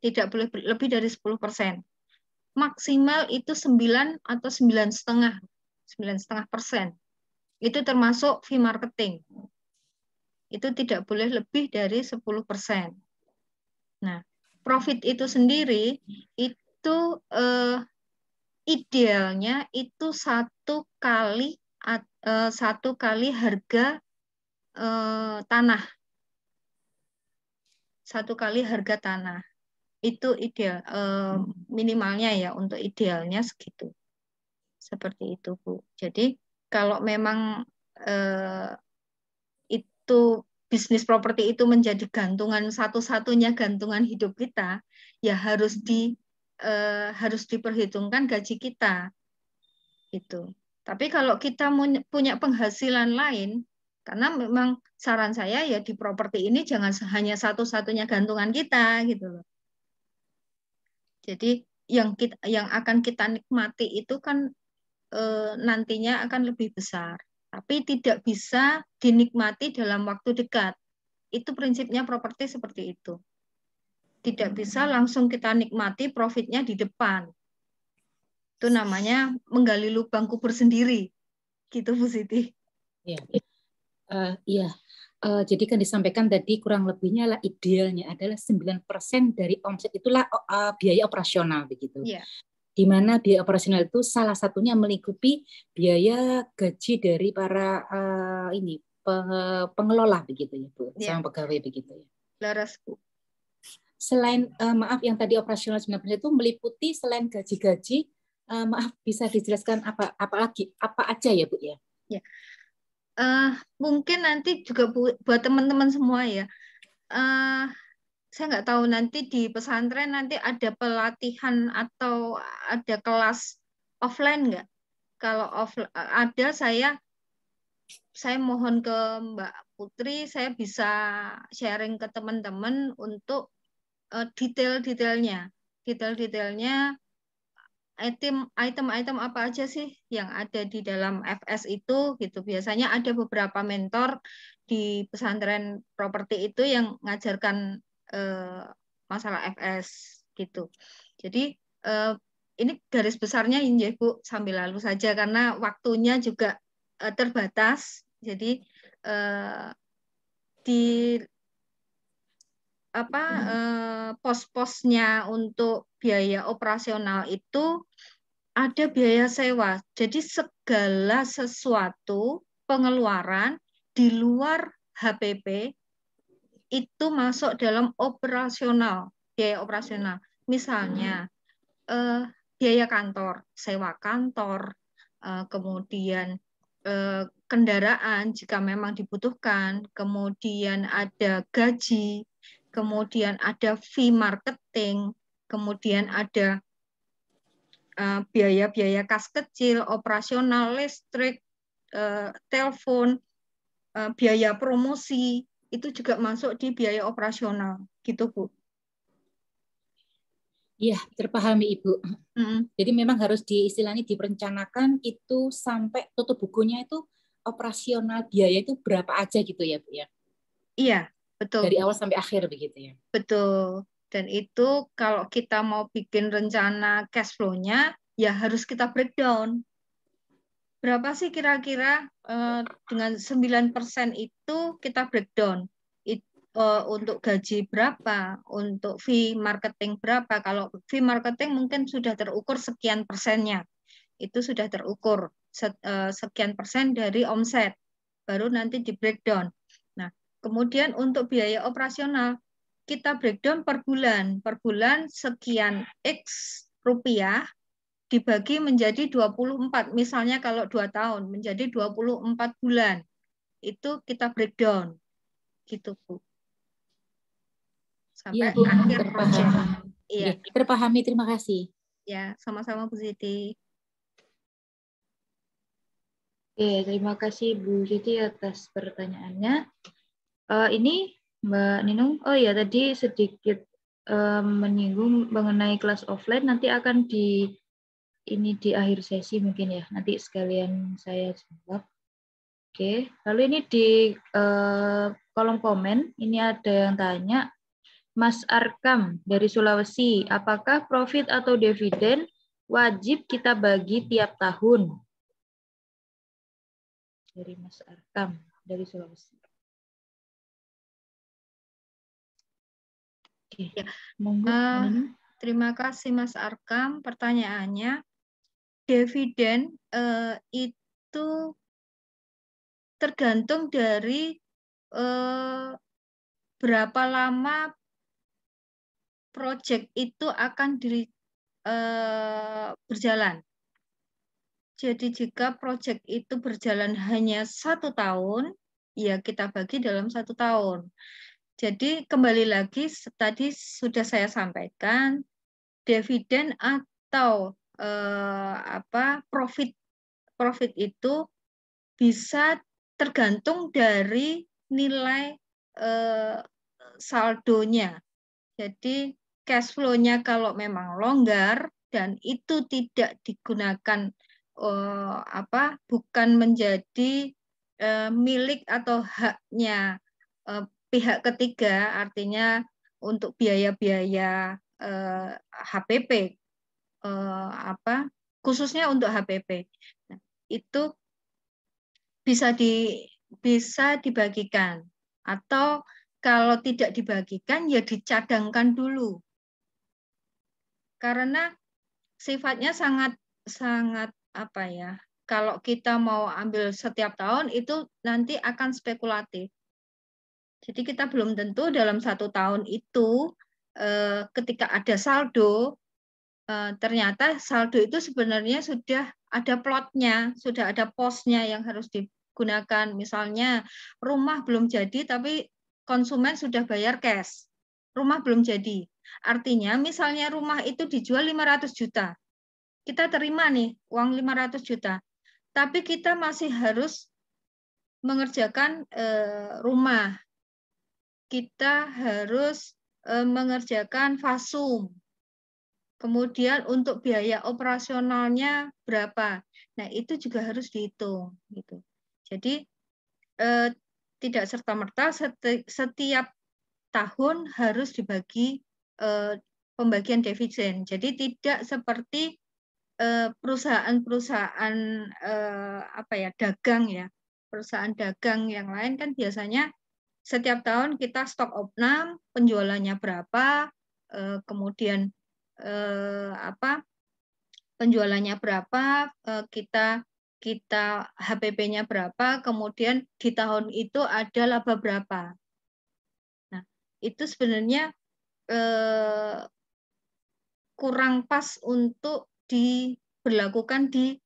Tidak boleh lebih dari 10%. Maksimal itu 9 atau 9,5 9,5 Itu termasuk fee marketing. Itu tidak boleh lebih dari 10 Nah, profit itu sendiri itu eh, idealnya itu satu kali Eh, satu kali harga eh, tanah. Satu kali harga tanah. Itu ideal eh, hmm. minimalnya ya untuk idealnya segitu. Seperti itu, Bu. Jadi kalau memang itu bisnis properti itu menjadi gantungan satu-satunya gantungan hidup kita, ya harus di harus diperhitungkan gaji kita. Itu. Tapi kalau kita punya penghasilan lain, karena memang saran saya ya di properti ini jangan hanya satu-satunya gantungan kita gitu loh. Jadi yang kita yang akan kita nikmati itu kan e, nantinya akan lebih besar, tapi tidak bisa dinikmati dalam waktu dekat. Itu prinsipnya properti seperti itu. Tidak bisa hmm. langsung kita nikmati profitnya di depan. Itu namanya menggali lubang kubur sendiri. Gitu Bu Siti. Iya. Uh, iya. Uh, jadi kan disampaikan tadi kurang lebihnya lah idealnya adalah 9% dari omset itulah uh, biaya operasional begitu. Yeah. Di mana biaya operasional itu salah satunya melingkupi biaya gaji dari para uh, ini pengelola begitu ya Bu, yeah. sama pegawai begitu ya. Laras Bu. Selain uh, maaf yang tadi operasional 9% itu meliputi selain gaji-gaji uh, maaf bisa dijelaskan apa apa lagi apa aja ya bu ya? Ya uh, mungkin nanti juga bu, buat teman-teman semua ya. Uh, saya nggak tahu nanti di pesantren nanti ada pelatihan atau ada kelas offline nggak? Kalau off ada saya saya mohon ke Mbak Putri saya bisa sharing ke teman-teman untuk detail-detailnya, detail-detailnya item item apa aja sih yang ada di dalam FS itu gitu. Biasanya ada beberapa mentor di pesantren properti itu yang ngajarkan eh, masalah FS gitu. Jadi eh, ini garis besarnya ya Bu sambil lalu saja karena waktunya juga eh, terbatas. Jadi eh, di apa hmm. eh, pos-posnya untuk biaya operasional itu ada biaya sewa. Jadi segala sesuatu pengeluaran di luar HPP itu masuk dalam operasional, biaya operasional. Misalnya hmm. eh, biaya kantor, sewa kantor, eh, kemudian eh, kendaraan jika memang dibutuhkan, kemudian ada gaji, kemudian ada fee marketing, kemudian ada eh, biaya-biaya kas kecil, operasional listrik, eh, telepon, eh, biaya promosi, itu juga masuk di biaya operasional, gitu Bu. Iya, terpahami Ibu. Mm. Jadi memang harus diistilahnya diperencanakan itu sampai tutup bukunya itu operasional biaya itu berapa aja gitu ya Bu ya? Iya, Betul. Dari awal sampai akhir begitu ya. Betul. Dan itu kalau kita mau bikin rencana cash flow-nya ya harus kita breakdown. Berapa sih kira-kira eh, dengan 9% itu kita breakdown. It, uh, untuk gaji berapa, untuk fee marketing berapa. Kalau fee marketing mungkin sudah terukur sekian persennya. Itu sudah terukur eh, sekian persen dari omset. Baru nanti di breakdown Kemudian untuk biaya operasional, kita breakdown per bulan. Per bulan sekian X rupiah dibagi menjadi 24. Misalnya kalau 2 tahun menjadi 24 bulan. Itu kita breakdown. Gitu, Bu. Sampai ya, Bu, akhir terpahami. Iya. Ya, terpahami, terima kasih. Ya, sama-sama Bu Siti. Oke, terima kasih Bu Siti atas pertanyaannya. Uh, ini Mbak Ninung, oh ya tadi sedikit uh, menyinggung mengenai kelas offline nanti akan di ini di akhir sesi mungkin ya. Nanti sekalian saya jawab. Oke, lalu ini di uh, kolom komen ini ada yang tanya Mas Arkam dari Sulawesi, apakah profit atau dividen wajib kita bagi tiap tahun? Dari Mas Arkam dari Sulawesi. okay. ya. Uh, terima kasih Mas Arkam. Pertanyaannya, dividen uh, eh, itu tergantung dari uh, berapa lama proyek itu akan di, uh, berjalan. Jadi jika proyek itu berjalan hanya satu tahun, ya kita bagi dalam satu tahun. Jadi kembali lagi tadi sudah saya sampaikan dividen atau eh, apa profit profit itu bisa tergantung dari nilai eh, saldonya. Jadi cash flow-nya kalau memang longgar dan itu tidak digunakan eh, apa bukan menjadi eh, milik atau haknya eh, pihak ketiga artinya untuk biaya-biaya eh, HPP eh, apa khususnya untuk HPP nah, itu bisa di bisa dibagikan atau kalau tidak dibagikan ya dicadangkan dulu karena sifatnya sangat sangat apa ya kalau kita mau ambil setiap tahun itu nanti akan spekulatif jadi kita belum tentu dalam satu tahun itu eh, ketika ada saldo, eh, ternyata saldo itu sebenarnya sudah ada plotnya, sudah ada posnya yang harus digunakan. Misalnya rumah belum jadi tapi konsumen sudah bayar cash. Rumah belum jadi. Artinya misalnya rumah itu dijual 500 juta. Kita terima nih uang 500 juta. Tapi kita masih harus mengerjakan eh, rumah kita harus e, mengerjakan fasum. Kemudian untuk biaya operasionalnya berapa? Nah, itu juga harus dihitung gitu. Jadi eh, tidak serta-merta seti setiap tahun harus dibagi eh, pembagian dividen. Jadi tidak seperti e, perusahaan-perusahaan eh, apa ya dagang ya perusahaan dagang yang lain kan biasanya setiap tahun kita stok opnam, penjualannya berapa, eh, kemudian eh, apa penjualannya berapa, eh, kita kita HPP-nya berapa, kemudian di tahun itu ada laba berapa. Nah, itu sebenarnya kurang pas untuk diberlakukan di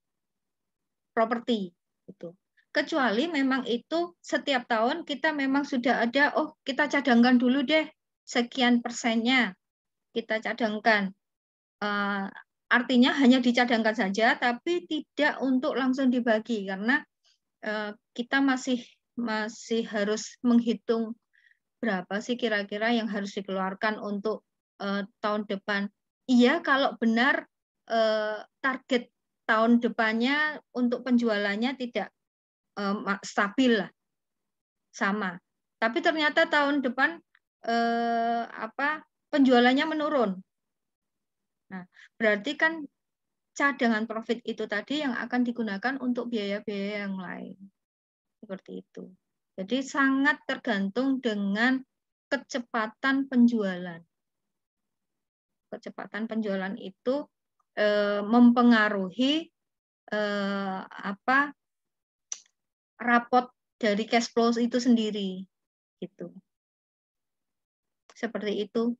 properti itu kecuali memang itu setiap tahun kita memang sudah ada, oh kita cadangkan dulu deh sekian persennya kita cadangkan. Uh, artinya hanya dicadangkan saja, tapi tidak untuk langsung dibagi karena uh, kita masih masih harus menghitung berapa sih kira-kira yang harus dikeluarkan untuk uh, tahun depan. Iya, kalau benar target tahun depannya untuk penjualannya tidak um, stabil lah sama tapi ternyata tahun depan eh, apa penjualannya menurun nah berarti kan cadangan profit itu tadi yang akan digunakan untuk biaya-biaya yang lain seperti itu jadi sangat tergantung dengan kecepatan penjualan kecepatan penjualan itu eh, mempengaruhi eh, apa rapot dari cash flow itu sendiri gitu seperti itu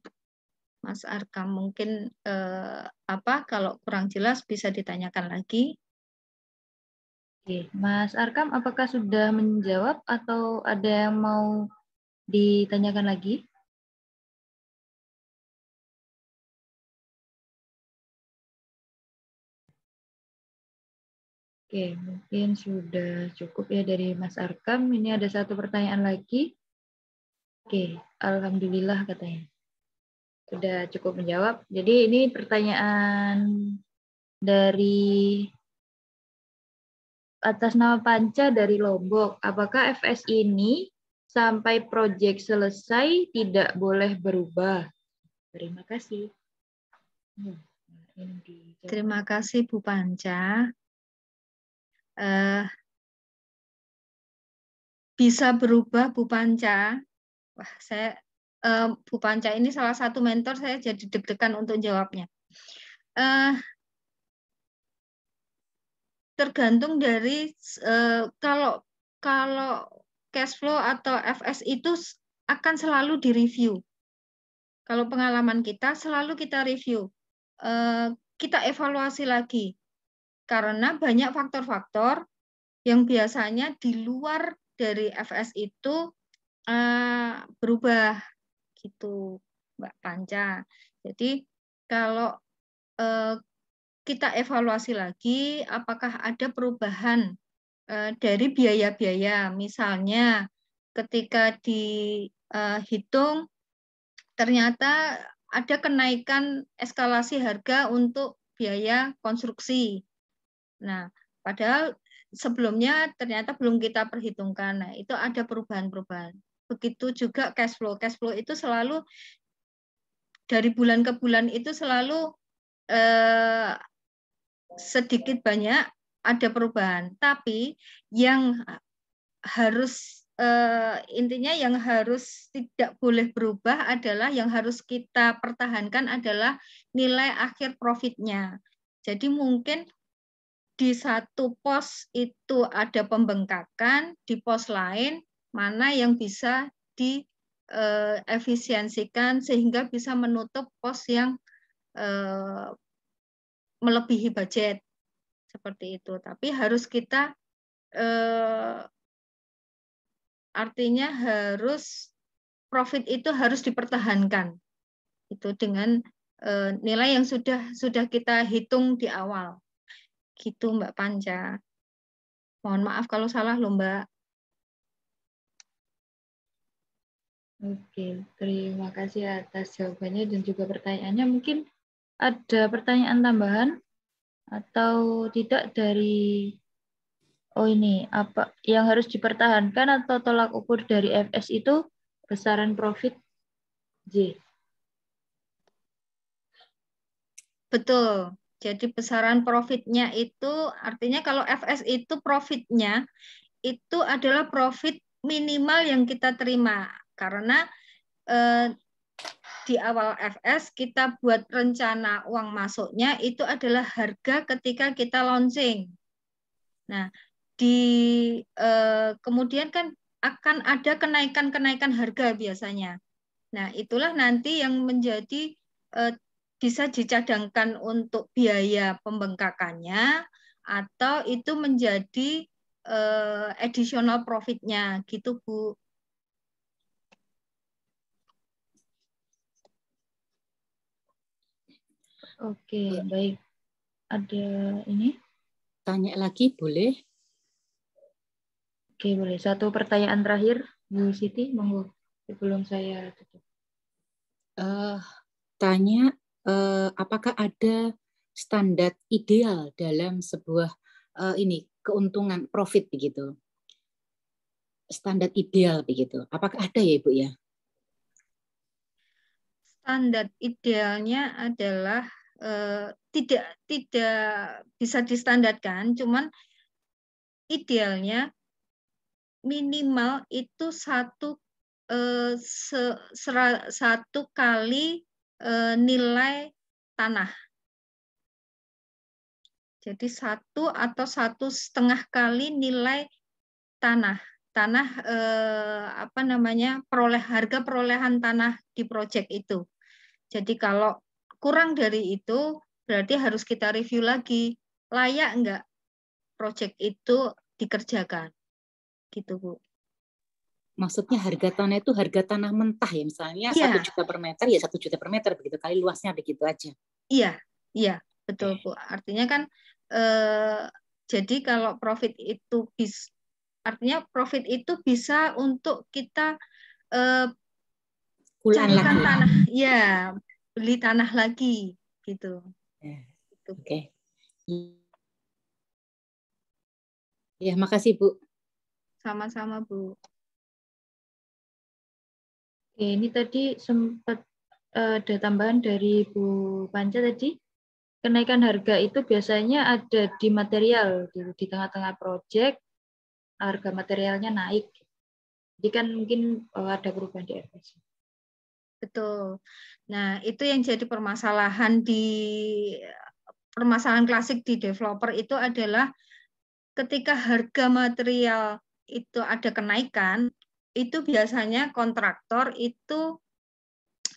Mas Arka mungkin eh, apa kalau kurang jelas bisa ditanyakan lagi Oke, Mas Arkam, apakah sudah menjawab atau ada yang mau ditanyakan lagi? Oke, mungkin sudah cukup ya dari Mas Arkam. Ini ada satu pertanyaan lagi. Oke, alhamdulillah katanya. Sudah cukup menjawab. Jadi ini pertanyaan dari atas nama Panca dari Lombok. Apakah FS ini sampai proyek selesai tidak boleh berubah? Terima kasih. Hmm, Terima kasih Bu Panca eh, bisa berubah Bu Panca. Wah, saya eh, Bu Panca ini salah satu mentor saya jadi deg-degan untuk jawabnya. Eh, tergantung dari eh, kalau kalau cash flow atau FS itu akan selalu direview. Kalau pengalaman kita selalu kita review, eh, kita evaluasi lagi karena banyak faktor-faktor yang biasanya di luar dari FS itu uh, berubah gitu Mbak Panca. Jadi kalau uh, kita evaluasi lagi apakah ada perubahan uh, dari biaya-biaya misalnya ketika dihitung ternyata ada kenaikan eskalasi harga untuk biaya konstruksi Nah, padahal sebelumnya ternyata belum kita perhitungkan. Nah, itu ada perubahan-perubahan. Begitu juga cash flow. Cash flow itu selalu dari bulan ke bulan itu selalu eh, sedikit banyak ada perubahan. Tapi yang harus eh, intinya yang harus tidak boleh berubah adalah yang harus kita pertahankan adalah nilai akhir profitnya. Jadi mungkin di satu pos itu ada pembengkakan, di pos lain mana yang bisa diefisiensikan eh, sehingga bisa menutup pos yang eh, melebihi budget seperti itu. Tapi harus kita eh, artinya harus profit itu harus dipertahankan itu dengan nilai yang sudah sudah kita hitung di awal Gitu Mbak Panca. Mohon maaf kalau salah loh Mbak. Oke, terima kasih atas jawabannya dan juga pertanyaannya. Mungkin ada pertanyaan tambahan atau tidak dari oh ini apa yang harus dipertahankan atau tolak ukur dari FS itu besaran profit J. Betul. Jadi besaran profitnya itu artinya kalau FS itu profitnya itu adalah profit minimal yang kita terima karena eh, di awal FS kita buat rencana uang masuknya itu adalah harga ketika kita launching. Nah di eh, kemudian kan akan ada kenaikan-kenaikan harga biasanya. Nah itulah nanti yang menjadi eh, bisa dicadangkan untuk biaya pembengkakannya atau itu menjadi uh, additional profitnya gitu Bu. Oke, baik. Ada ini? Tanya lagi boleh? Oke, boleh. Satu pertanyaan terakhir, Bu Siti, monggo sebelum saya tutup. Uh, tanya eh, apakah ada standar ideal dalam sebuah eh, ini keuntungan profit begitu standar ideal begitu apakah ada ya ibu ya standar idealnya adalah eh, tidak tidak bisa distandarkan cuman idealnya minimal itu satu eh, se, sera, satu kali Eh, nilai tanah. Jadi satu atau satu setengah kali nilai tanah, tanah eh, apa namanya peroleh harga perolehan tanah di proyek itu. Jadi kalau kurang dari itu berarti harus kita review lagi layak enggak proyek itu dikerjakan. Gitu Bu maksudnya harga tanah itu harga tanah mentah ya misalnya iya. satu ya. juta per meter ya satu juta per meter begitu kali luasnya begitu aja iya iya betul bu artinya kan eh, jadi kalau profit itu bis artinya profit itu bisa untuk kita eh, carikan lagi. tanah ya beli tanah lagi gitu ya. Gitu. oke okay. ya makasih bu sama-sama bu ini tadi sempat eh, ada tambahan dari Bu Panca tadi. Kenaikan harga itu biasanya ada di material, di, gitu. di tengah-tengah proyek harga materialnya naik. Jadi kan mungkin oh, ada perubahan di atas. Betul. Nah, itu yang jadi permasalahan di permasalahan klasik di developer itu adalah ketika harga material itu ada kenaikan, itu biasanya kontraktor itu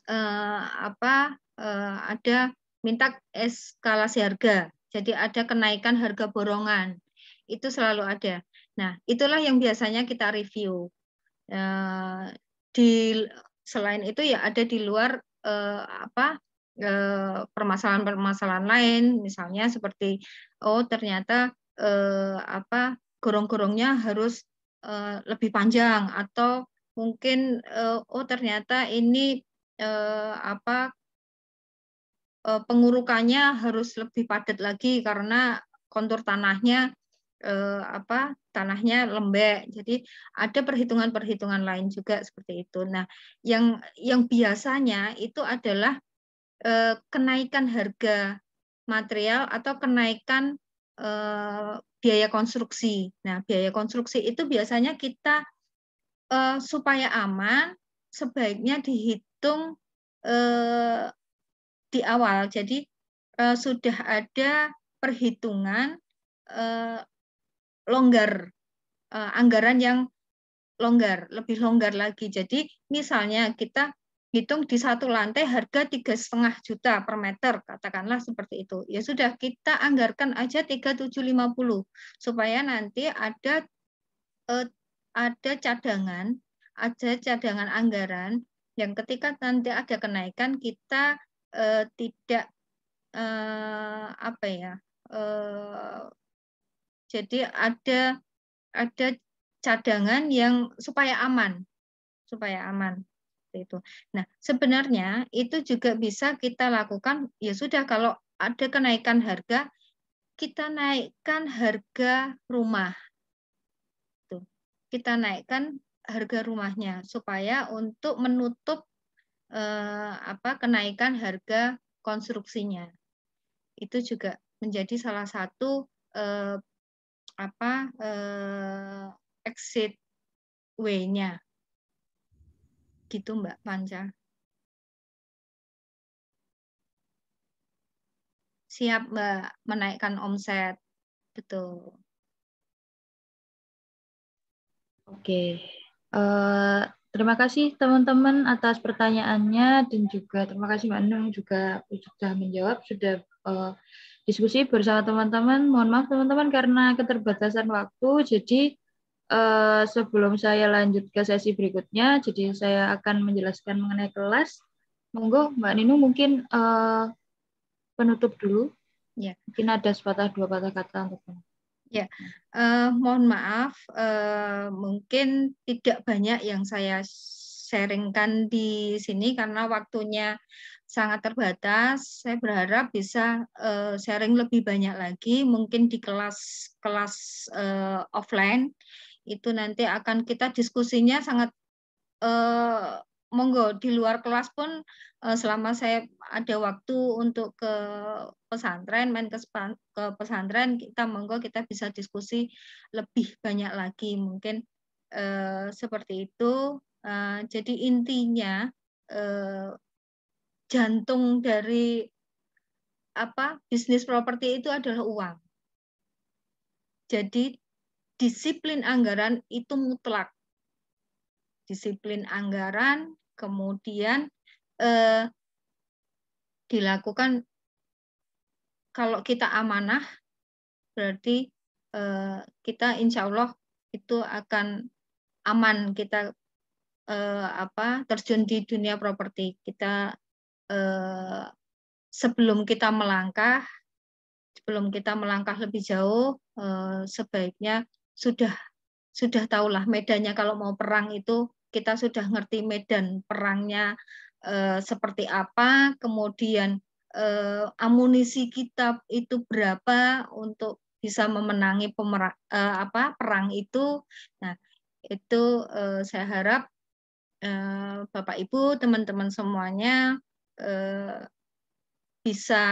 eh, apa eh, ada minta eskalasi harga. Jadi ada kenaikan harga borongan. Itu selalu ada. Nah, itulah yang biasanya kita review. Eh, di selain itu ya ada di luar eh, apa eh, permasalahan-permasalahan lain misalnya seperti oh ternyata eh, apa gorong-gorongnya harus Eh, lebih panjang atau mungkin eh, oh ternyata ini eh, apa pengurukannya harus lebih padat lagi karena kontur tanahnya apa tanahnya lembek. Jadi ada perhitungan-perhitungan lain juga seperti itu. Nah, yang yang biasanya itu adalah kenaikan harga material atau kenaikan Eh, biaya konstruksi. Nah, biaya konstruksi itu biasanya kita eh, supaya aman sebaiknya dihitung eh, di awal. Jadi sudah ada perhitungan longgar anggaran yang longgar, lebih longgar lagi. Jadi misalnya kita hitung di satu lantai harga tiga setengah juta per meter katakanlah seperti itu ya sudah kita anggarkan aja 3750 supaya nanti ada eh, ada cadangan ada cadangan anggaran yang ketika nanti ada kenaikan kita eh, tidak eh, apa ya eh, jadi ada ada cadangan yang supaya aman supaya aman seperti itu. Nah, sebenarnya itu juga bisa kita lakukan ya sudah kalau ada kenaikan harga kita naikkan harga rumah. Tuh. Kita naikkan harga rumahnya supaya untuk menutup eh, apa kenaikan harga konstruksinya. Itu juga menjadi salah satu eh, apa eh, exit way-nya Gitu Mbak Panca. Siap Mbak menaikkan omset. Betul. Oke. Uh, terima kasih teman-teman atas pertanyaannya dan juga terima kasih Mbak Nung juga sudah menjawab, sudah uh, diskusi bersama teman-teman. Mohon maaf teman-teman karena keterbatasan waktu, jadi Eh, sebelum saya lanjut ke sesi berikutnya, jadi saya akan menjelaskan mengenai kelas. Monggo, Mbak Nino mungkin uh, penutup dulu. Ya. Mungkin ada sepatah dua patah kata untuk Ya, uh, mohon maaf, uh, mungkin tidak banyak yang saya sharingkan di sini karena waktunya sangat terbatas. Saya berharap bisa uh, sharing lebih banyak lagi, mungkin di kelas-kelas uh, offline itu nanti akan kita diskusinya sangat eh, monggo di luar kelas pun eh, selama saya ada waktu untuk ke pesantren main ke, ke pesantren kita monggo kita bisa diskusi lebih banyak lagi mungkin eh, seperti itu eh, jadi intinya eh, jantung dari apa bisnis properti itu adalah uang. Jadi disiplin anggaran itu mutlak. Disiplin anggaran kemudian eh, dilakukan kalau kita amanah berarti eh, kita insya Allah itu akan aman kita eh, apa terjun di dunia properti kita eh, sebelum kita melangkah sebelum kita melangkah lebih jauh eh, sebaiknya sudah sudah tahulah medannya kalau mau perang itu kita sudah ngerti medan perangnya e, seperti apa, kemudian e, amunisi kita itu berapa untuk bisa memenangi pemerang, e, eh, apa perang itu. Nah, itu e, saya harap e, Bapak Ibu, teman-teman semuanya e, bisa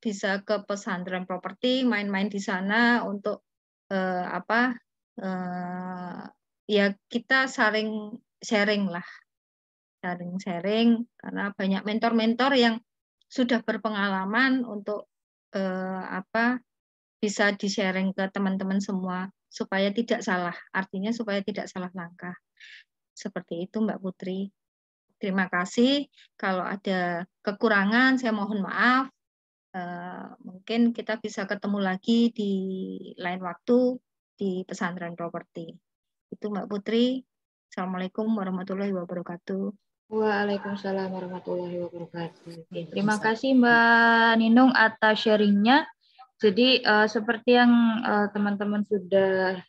bisa ke pesantren properti, main-main di sana untuk eh, apa eh, ya kita saling sharing lah sharing-sharing karena banyak mentor-mentor yang sudah berpengalaman untuk eh, apa bisa di-sharing ke teman-teman semua supaya tidak salah artinya supaya tidak salah langkah seperti itu Mbak Putri terima kasih kalau ada kekurangan saya mohon maaf Eh, mungkin kita bisa ketemu lagi di lain waktu di pesantren properti. Itu Mbak Putri. Assalamualaikum warahmatullahi wabarakatuh. Waalaikumsalam warahmatullahi wabarakatuh. Terima kasih Mbak Ninung atas sharingnya. Jadi eh, seperti yang eh, teman-teman sudah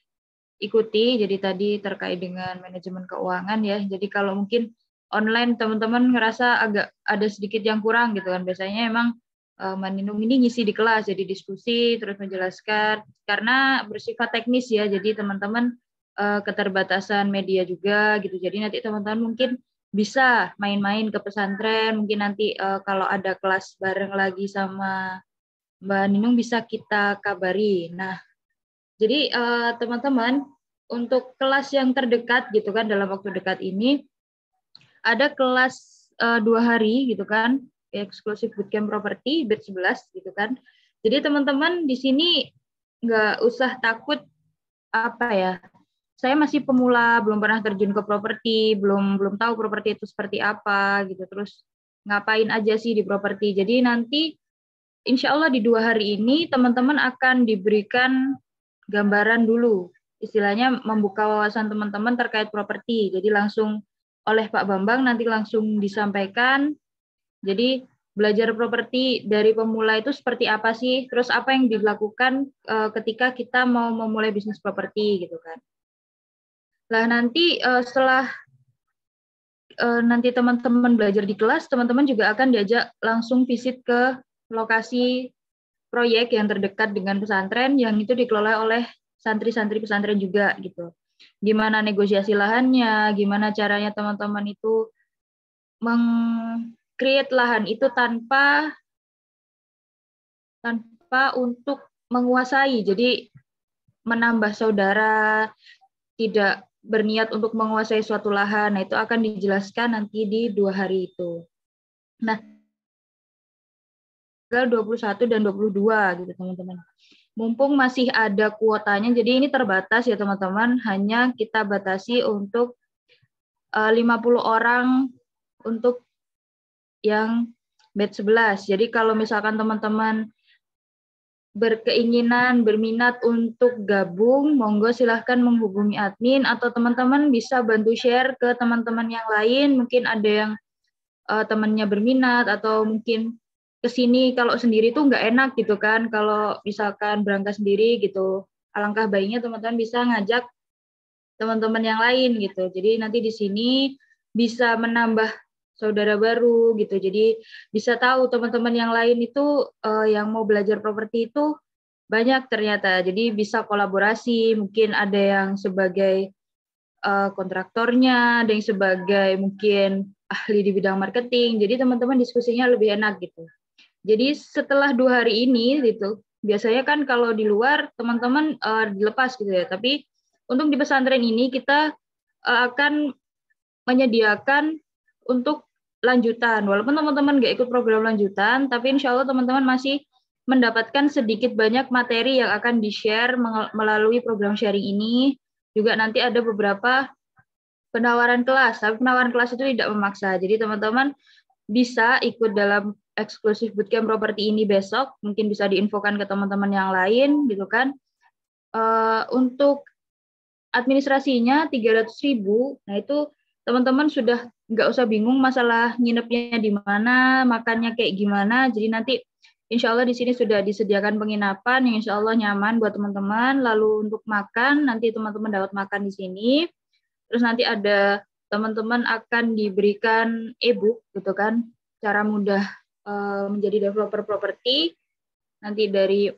ikuti, jadi tadi terkait dengan manajemen keuangan ya. Jadi kalau mungkin online teman-teman ngerasa agak ada sedikit yang kurang gitu kan. Biasanya emang Eh, Maninung ini ngisi di kelas, jadi diskusi, terus menjelaskan. Karena bersifat teknis ya, jadi teman-teman eh, keterbatasan media juga gitu. Jadi nanti teman-teman mungkin bisa main-main ke pesantren, mungkin nanti eh, kalau ada kelas bareng lagi sama Mbak Ninung bisa kita kabari. Nah, jadi teman-teman untuk kelas yang terdekat gitu kan dalam waktu dekat ini ada kelas dua hari gitu kan eksklusif bootcamp property batch 11 gitu kan. Jadi teman-teman di sini nggak usah takut apa ya saya masih pemula belum pernah terjun ke properti belum belum tahu properti itu seperti apa gitu terus ngapain aja sih di properti jadi nanti insya Allah di dua hari ini teman-teman akan diberikan gambaran dulu istilahnya membuka wawasan teman-teman terkait properti jadi langsung oleh Pak Bambang nanti langsung disampaikan jadi belajar properti dari pemula itu seperti apa sih? Terus apa yang dilakukan eh, ketika kita mau memulai bisnis properti gitu kan? Lah nanti eh, setelah eh, nanti teman-teman belajar di kelas, teman-teman juga akan diajak langsung visit ke lokasi proyek yang terdekat dengan pesantren yang itu dikelola oleh santri-santri pesantren juga gitu. Gimana negosiasi lahannya, gimana caranya teman-teman itu meng create lahan itu tanpa tanpa untuk menguasai. Jadi menambah saudara, tidak berniat untuk menguasai suatu lahan. Nah, itu akan dijelaskan nanti di dua hari itu. Nah, tanggal 21 dan 22 gitu, teman-teman. Mumpung masih ada kuotanya, jadi ini terbatas ya, teman-teman. Hanya kita batasi untuk 50 eh, orang untuk yang batch 11. Jadi kalau misalkan teman-teman berkeinginan, berminat untuk gabung, monggo silahkan menghubungi admin atau teman-teman bisa bantu share ke teman-teman yang lain. Mungkin ada yang uh, temannya berminat atau mungkin kesini kalau sendiri tuh nggak enak gitu kan. Kalau misalkan berangkat sendiri gitu, alangkah baiknya teman-teman bisa ngajak teman-teman yang lain gitu. Jadi nanti di sini bisa menambah saudara baru gitu. Jadi bisa tahu teman-teman yang lain itu uh, yang mau belajar properti itu banyak ternyata. Jadi bisa kolaborasi, mungkin ada yang sebagai uh, kontraktornya, ada yang sebagai mungkin ahli di bidang marketing. Jadi teman-teman diskusinya lebih enak gitu. Jadi setelah dua hari ini gitu, biasanya kan kalau di luar teman-teman uh, dilepas gitu ya. Tapi untuk di pesantren ini kita uh, akan menyediakan untuk lanjutan. Walaupun teman-teman nggak ikut program lanjutan, tapi insya Allah teman-teman masih mendapatkan sedikit banyak materi yang akan di-share melalui program sharing ini. Juga nanti ada beberapa penawaran kelas, tapi penawaran kelas itu tidak memaksa. Jadi teman-teman bisa ikut dalam eksklusif bootcamp properti ini besok, mungkin bisa diinfokan ke teman-teman yang lain gitu kan. Uh, untuk administrasinya 300.000. Nah, itu teman-teman sudah nggak usah bingung masalah nginepnya di mana, makannya kayak gimana. Jadi nanti insya Allah di sini sudah disediakan penginapan yang insya Allah nyaman buat teman-teman. Lalu untuk makan, nanti teman-teman dapat makan di sini. Terus nanti ada teman-teman akan diberikan e-book gitu kan, cara mudah eh, menjadi developer properti nanti dari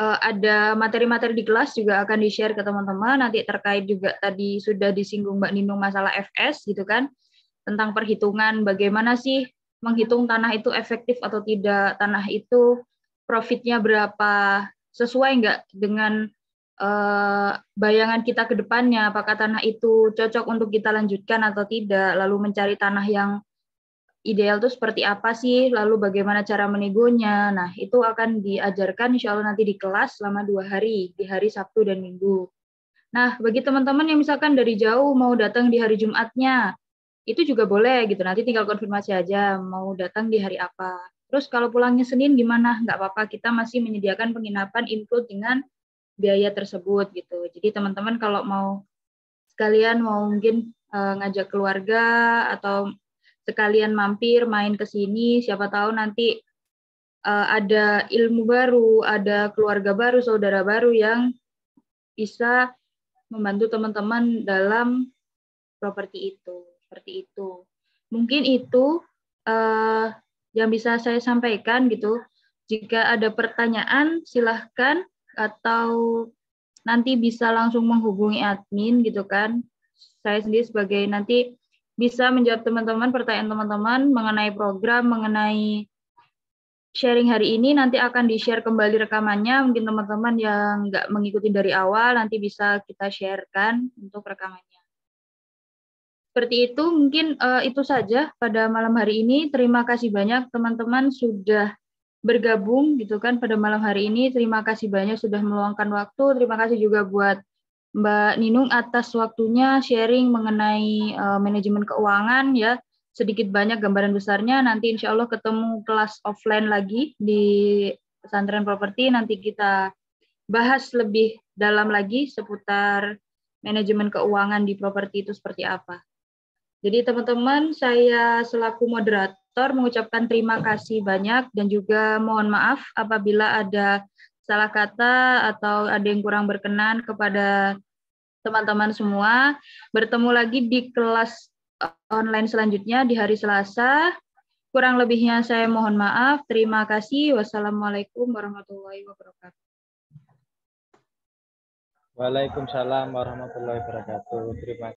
Eh, ada materi-materi di kelas juga akan di-share ke teman-teman nanti terkait juga tadi sudah disinggung Mbak Nino masalah FS gitu kan tentang perhitungan bagaimana sih menghitung tanah itu efektif atau tidak tanah itu profitnya berapa sesuai nggak dengan uh, bayangan kita ke depannya apakah tanah itu cocok untuk kita lanjutkan atau tidak lalu mencari tanah yang ideal itu seperti apa sih, lalu bagaimana cara menegonya Nah, itu akan diajarkan insya Allah nanti di kelas selama dua hari, di hari Sabtu dan Minggu. Nah, bagi teman-teman yang misalkan dari jauh mau datang di hari Jumatnya, itu juga boleh gitu, nanti tinggal konfirmasi aja mau datang di hari apa. Terus kalau pulangnya Senin gimana? Nggak apa-apa, kita masih menyediakan penginapan include dengan biaya tersebut gitu. Jadi teman-teman kalau mau sekalian mau mungkin uh, ngajak keluarga atau sekalian mampir main ke sini siapa tahu nanti uh, ada ilmu baru, ada keluarga baru, saudara baru yang bisa membantu teman-teman dalam properti itu. Seperti itu. Mungkin itu uh, yang bisa saya sampaikan gitu. Jika ada pertanyaan silahkan atau nanti bisa langsung menghubungi admin gitu kan. Saya sendiri sebagai nanti bisa menjawab teman-teman pertanyaan teman-teman mengenai program, mengenai sharing hari ini. Nanti akan di-share kembali rekamannya. Mungkin teman-teman yang nggak mengikuti dari awal, nanti bisa kita sharekan untuk rekamannya. Seperti itu, mungkin uh, itu saja pada malam hari ini. Terima kasih banyak teman-teman sudah bergabung gitu kan pada malam hari ini. Terima kasih banyak sudah meluangkan waktu. Terima kasih juga buat Mbak Ninung atas waktunya sharing mengenai uh, manajemen keuangan ya. Sedikit banyak gambaran besarnya nanti insya Allah ketemu kelas offline lagi di pesantren properti nanti kita bahas lebih dalam lagi seputar manajemen keuangan di properti itu seperti apa. Jadi teman-teman, saya selaku moderator mengucapkan terima kasih banyak dan juga mohon maaf apabila ada salah kata atau ada yang kurang berkenan kepada teman-teman semua. Bertemu lagi di kelas eh, online selanjutnya di hari Selasa. Kurang lebihnya saya mohon maaf. Terima kasih. Wassalamualaikum warahmatullahi wabarakatuh. Waalaikumsalam warahmatullahi wabarakatuh. Terima kasih.